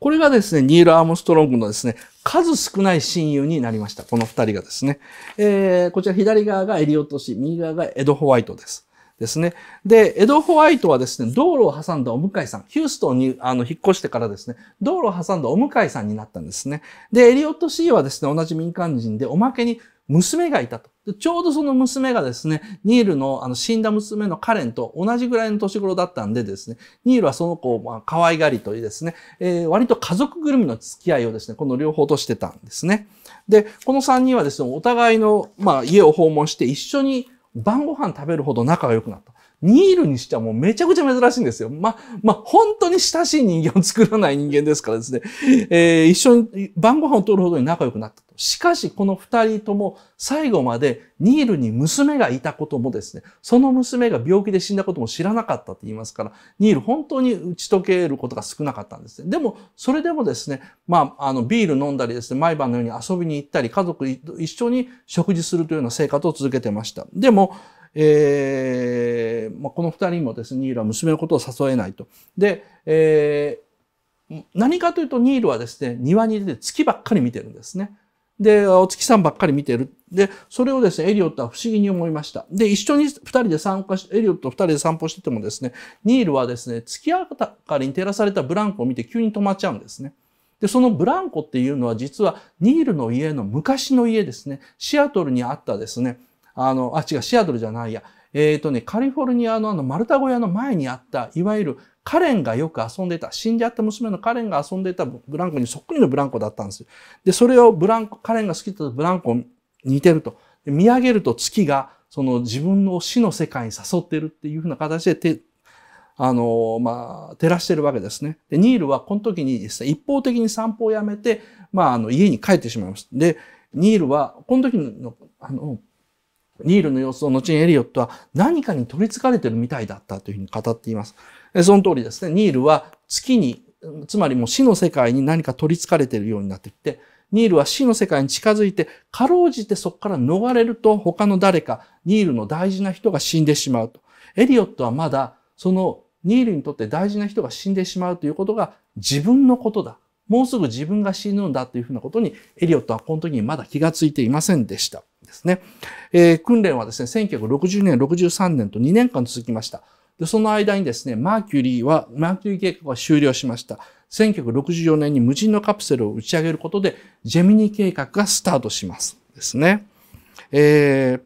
これがですね、ニール・アームストロングのですね、数少ない親友になりました。この二人がですね。えー、こちら左側がエリオット氏、右側がエド・ホワイトです。ですね。で、エド・ホワイトはですね、道路を挟んだお向いさん、ヒューストンにあの引っ越してからですね、道路を挟んだお向いさんになったんですね。で、エリオット・シーはですね、同じ民間人で、おまけに娘がいたと。でちょうどその娘がですね、ニールのあの死んだ娘のカレンと同じぐらいの年頃だったんでですね、ニールはその子をまあ可愛がりというですね、えー、割と家族ぐるみの付き合いをですね、この両方としてたんですね。で、この3人はですね、お互いの、まあ、家を訪問して一緒に晩ご飯食べるほど仲が良くなった。ニールにしてはもうめちゃくちゃ珍しいんですよ。ま、ま本当に親しい人間を作らない人間ですからですね。えー、一緒に晩ご飯を取るほどに仲良くなったと。しかし、この二人とも最後までニールに娘がいたこともですね、その娘が病気で死んだことも知らなかったと言いますから、ニール本当に打ち解けることが少なかったんですね。でも、それでもですね、まあ、あの、ビール飲んだりですね、毎晩のように遊びに行ったり、家族一緒に食事するというような生活を続けてました。でも、えーまあ、この二人もですねニールは娘のことを誘えないと。で、えー、何かというとニールはですね庭に出て月ばっかり見てるんですね。で、お月さんばっかり見てる。で、それをですね、エリオットは不思議に思いました。で、一緒に二人で散歩し、エリオット二人で散歩しててもですね、ニールはですね、月明かりに照らされたブランコを見て急に止まっちゃうんですね。で、そのブランコっていうのは実はニールの家の昔の家ですね、シアトルにあったですね、あの、あ、違う、シアトルじゃないや。えっ、ー、とね、カリフォルニアのあの、マルタ小屋の前にあった、いわゆるカレンがよく遊んでた、死んじゃった娘のカレンが遊んでたブランコにそっくりのブランコだったんですよ。で、それをブランコ、カレンが好きだったブランコ似てると。見上げると月が、その自分の死の世界に誘ってるっていうふうな形でて、あの、まあ、照らしてるわけですね。で、ニールはこの時にですね、一方的に散歩をやめて、まあ、あの、家に帰ってしまいました。で、ニールは、この時の、あの、ニールの様子を後にエリオットは何かに取りつかれてるみたいだったというふうに語っています。その通りですね、ニールは月に、つまりもう死の世界に何か取り憑かれているようになってきて、ニールは死の世界に近づいて、かろうじてそこから逃れると他の誰か、ニールの大事な人が死んでしまうと。エリオットはまだ、そのニールにとって大事な人が死んでしまうということが自分のことだ。もうすぐ自分が死ぬんだというふうなことに、エリオットはこの時にまだ気がついていませんでした。ですね。えー、訓練はですね、1960年、63年と2年間続きました。で、その間にですね、マーキュリーは、マーキュリー計画は終了しました。1964年に無人のカプセルを打ち上げることで、ジェミニ計画がスタートします。ですね。え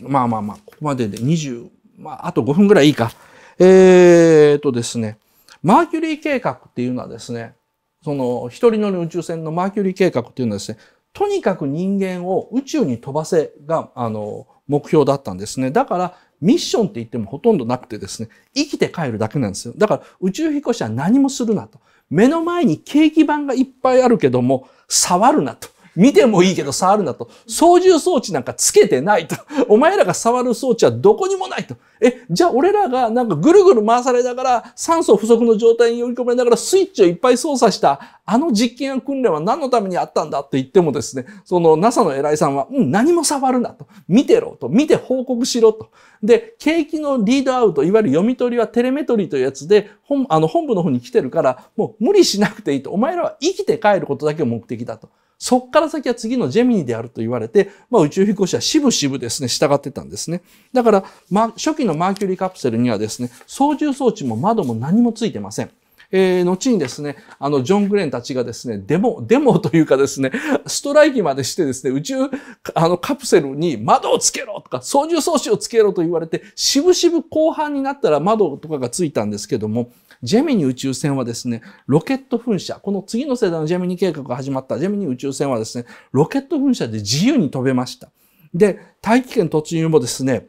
ー、まあまあまあ、ここまでで20、まあ、あと5分ぐらいいいか。えーとですね、マーキュリー計画っていうのはですね、その、一人乗り宇宙船のマーキュリー計画っていうのはですね、とにかく人間を宇宙に飛ばせが、あの、目標だったんですね。だから、ミッションって言ってもほとんどなくてですね、生きて帰るだけなんですよ。だから、宇宙飛行士は何もするなと。目の前にケー板がいっぱいあるけども、触るなと。見てもいいけど触るなと。操縦装置なんかつけてないと。お前らが触る装置はどこにもないと。え、じゃあ俺らがなんかぐるぐる回されながら酸素不足の状態に寄り込まれながらスイッチをいっぱい操作したあの実験や訓練は何のためにあったんだって言ってもですね、その NASA の偉いさんは、うん、何も触るなと。見てろと。見て報告しろと。で、景気のリードアウト、いわゆる読み取りはテレメトリーというやつで、本、あの、本部の方に来てるから、もう無理しなくていいと。お前らは生きて帰ることだけを目的だと。そっから先は次のジェミニであると言われて、まあ、宇宙飛行士はしぶしぶですね、従ってたんですね。だから、ま、初期のマーキュリーカプセルにはですね、操縦装置も窓も何もついてません。えー、後にですね、あの、ジョン・グレンたちがですね、デモ、デモというかですね、ストライキまでしてですね、宇宙、あの、カプセルに窓をつけろとか、操縦装置をつけろと言われて、しぶしぶ後半になったら窓とかがついたんですけども、ジェミニ宇宙船はですね、ロケット噴射、この次の世代のジェミニ計画が始まったジェミニ宇宙船はですね、ロケット噴射で自由に飛べました。で、大気圏突入もですね、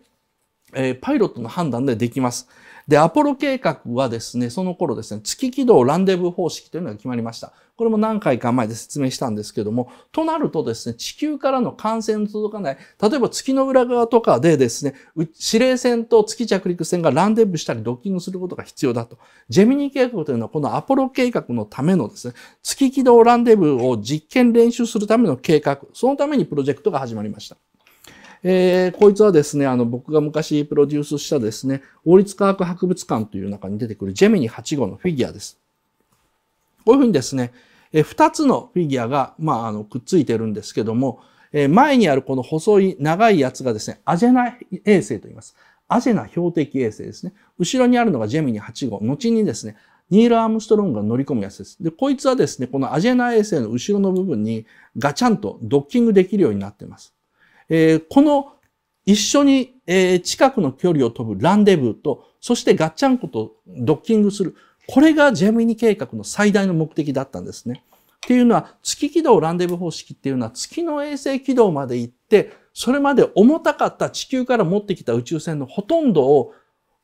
えー、パイロットの判断でできます。で、アポロ計画はですね、その頃ですね、月軌道ランデブー方式というのが決まりました。これも何回か前で説明したんですけども、となるとですね、地球からの感染の届かない、例えば月の裏側とかでですね、指令船と月着陸船がランデブしたりドッキングすることが必要だと。ジェミニ計画というのはこのアポロ計画のためのですね、月軌道ランデブを実験練習するための計画、そのためにプロジェクトが始まりました。えー、こいつはですね、あの、僕が昔プロデュースしたですね、王立科学博物館という中に出てくるジェミニ8号のフィギュアです。こういうふうにですね、えー、2つのフィギュアが、まあ、あの、くっついてるんですけども、えー、前にあるこの細い長いやつがですね、アジェナ衛星と言います。アジェナ標的衛星ですね。後ろにあるのがジェミニ8号。後にですね、ニール・アームストロングが乗り込むやつです。で、こいつはですね、このアジェナ衛星の後ろの部分にガチャンとドッキングできるようになっています。えー、この一緒に、えー、近くの距離を飛ぶランデブーと、そしてガッチャンコとドッキングする。これがジェミニ計画の最大の目的だったんですね。っていうのは、月軌道ランデブー方式っていうのは、月の衛星軌道まで行って、それまで重たかった地球から持ってきた宇宙船のほとんどを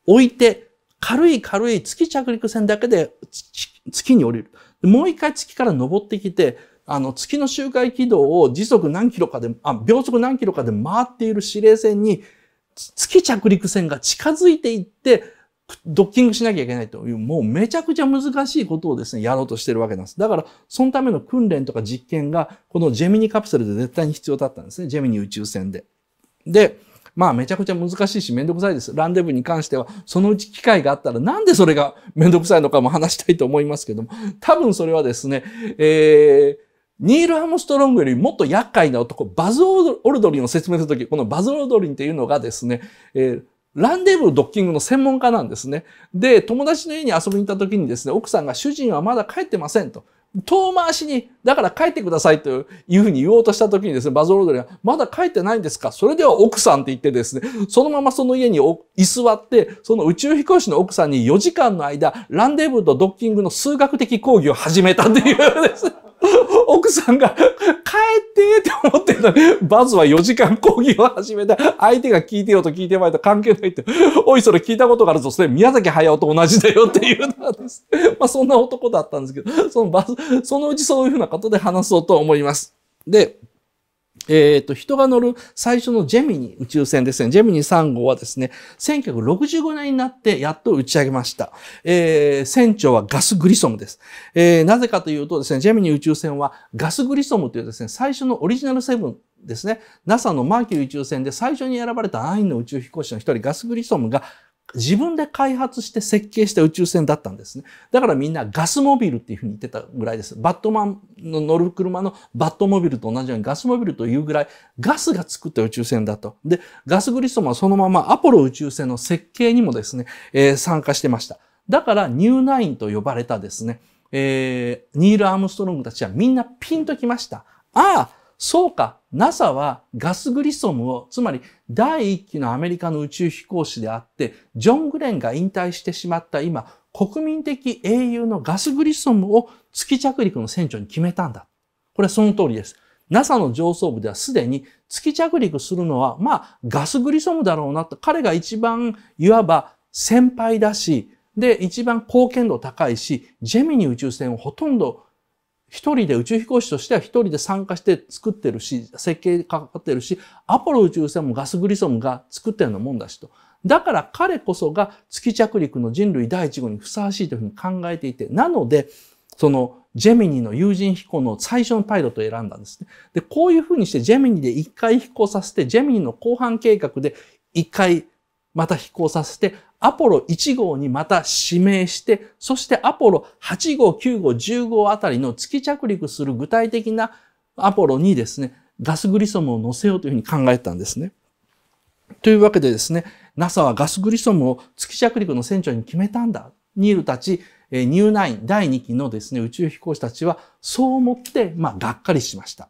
置いて、軽い軽い月着陸船だけで月に降りる。もう一回月から登ってきて、あの、月の周回軌道を時速何キロかで、あ、秒速何キロかで回っている指令船に、月着陸船が近づいていって、ドッキングしなきゃいけないという、もうめちゃくちゃ難しいことをですね、やろうとしてるわけなんです。だから、そのための訓練とか実験が、このジェミニカプセルで絶対に必要だったんですね。ジェミニ宇宙船で。で、まあめちゃくちゃ難しいしめんどくさいです。ランデブに関しては、そのうち機会があったらなんでそれがめんどくさいのかも話したいと思いますけども、多分それはですね、えー、ニール・アムストロングよりもっと厄介な男、バズ・オルドリンを説明するとき、このバズ・オルドリンっていうのがですね、えーランデブードッキングの専門家なんですね。で、友達の家に遊びに行った時にですね、奥さんが主人はまだ帰ってませんと。遠回しに、だから帰ってくださいというふうに言おうとした時にですね、バズ・オルドリンは、まだ帰ってないんですかそれでは奥さんって言ってですね、そのままその家に居座って、その宇宙飛行士の奥さんに4時間の間、ランデブーとドッキングの数学的講義を始めたっていうですね。奥さんが帰ってって思ってるのに、バズは4時間講義を始めた。相手が聞いてよと聞いてまいと関係ないって。おい、それ聞いたことがあるぞ。それ宮崎駿と同じだよっていうのです。まあそんな男だったんですけど、そのバズ、そのうちそういうふうなことで話そうと思います。で、えっ、ー、と、人が乗る最初のジェミニ宇宙船ですね。ジェミニ3号はですね、1965年になってやっと打ち上げました。えー、船長はガス・グリソムです。えー、なぜかというとですね、ジェミニ宇宙船はガス・グリソムというですね、最初のオリジナルセブンですね、NASA のマーキュリー宇宙船で最初に選ばれたアインの宇宙飛行士の一人、ガス・グリソムが自分で開発して設計した宇宙船だったんですね。だからみんなガスモビルっていうふうに言ってたぐらいです。バットマンの乗る車のバットモビルと同じようにガスモビルというぐらいガスが作った宇宙船だと。で、ガスグリストもそのままアポロ宇宙船の設計にもですね、えー、参加してました。だからニューナインと呼ばれたですね、えー、ニール・アームストロングたちはみんなピンときました。ああ、そうか、NASA はガス・グリソムを、つまり第一期のアメリカの宇宙飛行士であって、ジョン・グレンが引退してしまった今、国民的英雄のガス・グリソムを月着陸の船長に決めたんだ。これはその通りです。NASA の上層部ではすでに月着陸するのは、まあ、ガス・グリソムだろうなと。彼が一番、いわば先輩だし、で、一番貢献度高いし、ジェミニ宇宙船をほとんど一人で宇宙飛行士としては一人で参加して作ってるし、設計かかってるし、アポロ宇宙船もガスグリソンが作ってようなもんだしと。だから彼こそが月着陸の人類第一号にふさわしいというふうに考えていて、なので、そのジェミニの友人飛行の最初のパイロットを選んだんですね。で、こういうふうにしてジェミニで一回飛行させて、ジェミニの後半計画で一回また飛行させて、アポロ1号にまた指名して、そしてアポロ8号、9号、10号あたりの月着陸する具体的なアポロにですね、ガスグリソムを乗せようというふうに考えたんですね。というわけでですね、NASA はガスグリソムを月着陸の船長に決めたんだ。ニールたち、ニューナイン第2期のですね、宇宙飛行士たちはそう思って、まあ、がっかりしました。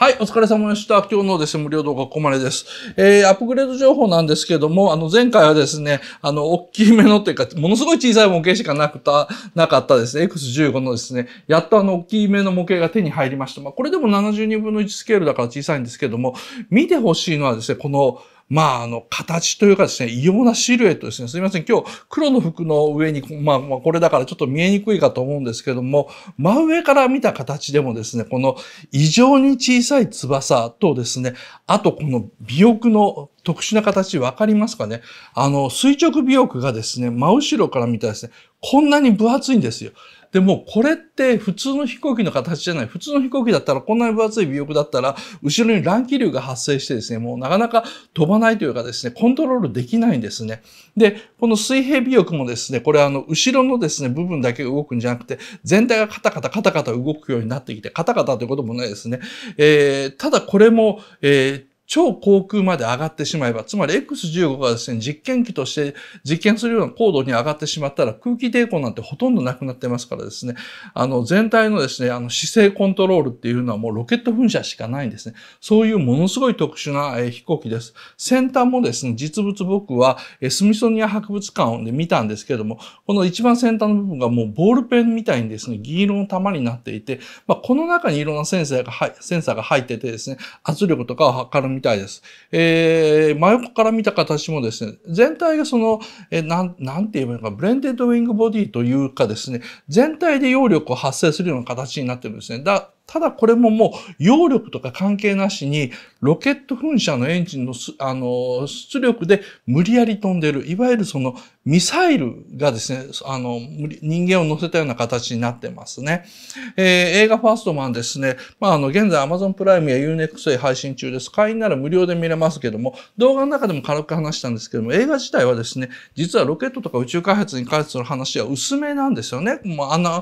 はい、お疲れ様でした。今日のですね、無料動画ここまでです。えー、アップグレード情報なんですけども、あの、前回はですね、あの、大きめのというか、ものすごい小さい模型しかなくた、なかったですね、X15 のですね、やっとあの、大きめの模型が手に入りました。まあ、これでも72分の1スケールだから小さいんですけども、見てほしいのはですね、この、まあ、あの、形というかですね、異様なシルエットですね。すいません。今日、黒の服の上に、まあ、まあ、これだからちょっと見えにくいかと思うんですけども、真上から見た形でもですね、この異常に小さい翼とですね、あとこの尾翼の特殊な形わかりますかねあの、垂直尾翼がですね、真後ろから見たらですね、こんなに分厚いんですよ。でもこれって普通の飛行機の形じゃない。普通の飛行機だったらこんなに分厚い尾翼だったら後ろに乱気流が発生してですね、もうなかなか飛ばないというかですね、コントロールできないんですね。で、この水平尾翼もですね、これあの後ろのですね、部分だけ動くんじゃなくて全体がカタカタカタカタ動くようになってきて、カタカタということもないですね。えー、ただこれも、えー超航空まで上がってしまえば、つまり X15 がですね、実験機として実験するような高度に上がってしまったら空気抵抗なんてほとんどなくなってますからですね、あの全体のですね、あの姿勢コントロールっていうのはもうロケット噴射しかないんですね。そういうものすごい特殊な、飛行機です。先端もですね、実物僕は、スミソニア博物館で見たんですけども、この一番先端の部分がもうボールペンみたいにですね、銀色の玉になっていて、まあ、この中にいろんなセンサーが入っててですね、圧力とかを測るみたいです。えー、真横から見た形もですね、全体がその、えー、なん、なんて言えばいいのか、ブレンデッドウィングボディというかですね、全体で揚力を発生するような形になってるんですね。だただこれももう、揚力とか関係なしに、ロケット噴射のエンジンのす、あの、出力で無理やり飛んでる。いわゆるその、ミサイルがですね、あの、人間を乗せたような形になってますね。えー、映画ファーストマンですね。まあ、あの、現在 Amazon プライムや UNEXT で配信中です。会員なら無料で見れますけども、動画の中でも軽く話したんですけども、映画自体はですね、実はロケットとか宇宙開発に関する話は薄めなんですよね。もうあの、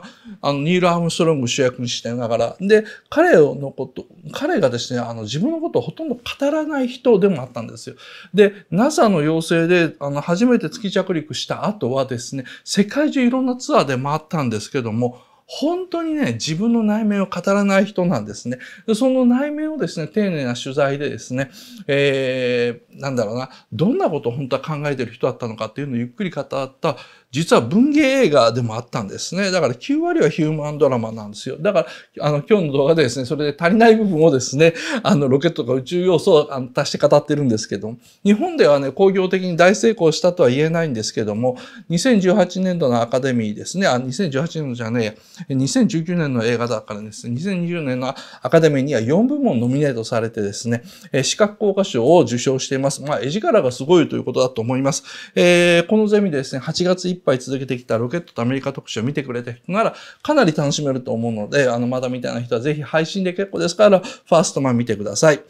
あの、ニール・アームストロング主役にしながら。でで、彼のこと、彼がですね、あの、自分のことをほとんど語らない人でもあったんですよ。で、NASA の要請で、あの、初めて月着陸した後はですね、世界中いろんなツアーで回ったんですけども、本当にね、自分の内面を語らない人なんですね。その内面をですね、丁寧な取材でですね、えー、なんだろうな、どんなことを本当は考えてる人だったのかっていうのをゆっくり語った実は文芸映画でもあったんですね。だから9割はヒューマンドラマなんですよ。だから、あの、今日の動画でですね、それで足りない部分をですね、あの、ロケットとか宇宙要素をあの足して語ってるんですけど、日本ではね、工業的に大成功したとは言えないんですけども、2018年度のアカデミーですね、あ、2018年度じゃねえ、2019年の映画だからですね、2020年のアカデミーには4部門ノミネートされてですね、え視覚効果賞を受賞しています。まあ、絵力がすごいということだと思います。えー、このゼミですね、8月一杯続けてきたロケットとアメリカ特集を見てくれた人なら、かなり楽しめると思うので、あの、まだみたいな人はぜひ配信で結構ですから、ファーストマン見てください。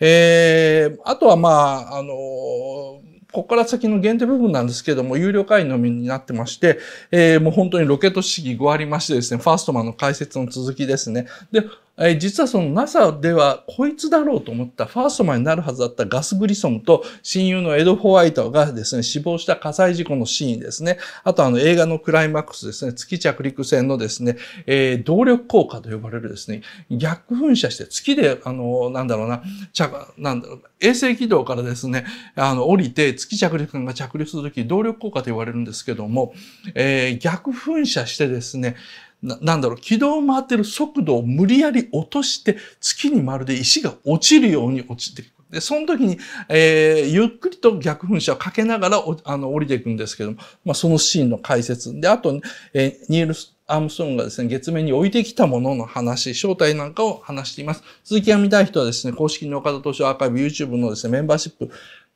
えー、あとはまあ、あのーここから先の限定部分なんですけども、有料会員のみになってまして、えー、もう本当にロケット式5割増してですね、ファーストマンの解説の続きですね。で、えー、実はその NASA ではこいつだろうと思ったファーストマンになるはずだったガス・グリソンと親友のエド・ホワイトがですね、死亡した火災事故のシーンですね。あとあの映画のクライマックスですね、月着陸船のですね、えー、動力効果と呼ばれるですね、逆噴射して月で、あの、なんだろうな、着、なんだろう、衛星軌道からですね、あの、降りて月着陸艦が着陸するとき動力効果と言われるんですけども、えー、逆噴射してですね、なんだろう、軌道を回ってる速度を無理やり落として、月にまるで石が落ちるように落ちていく。で、その時に、えー、ゆっくりと逆噴射をかけながらあの降りていくんですけども、まあ、そのシーンの解説。で、あと、えー、ニール・アームストンがですね、月面に置いてきたものの話、正体なんかを話しています。続きが見たい人はですね、公式の岡田投資アーカイブ YouTube のですね、メンバーシップ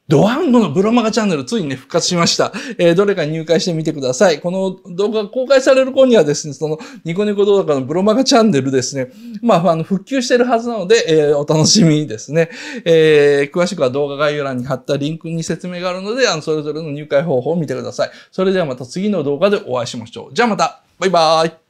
ドワンゴのブロマガチャンネル、ついにね、復活しました。えー、どれか入会してみてください。この動画が公開される頃にはですね、その、ニコニコ動画のブロマガチャンネルですね、まあ、あの、復旧してるはずなので、えー、お楽しみにですね。えー、詳しくは動画概要欄に貼ったリンクに説明があるので、あの、それぞれの入会方法を見てください。それではまた次の動画でお会いしましょう。じゃあまたバイバーイ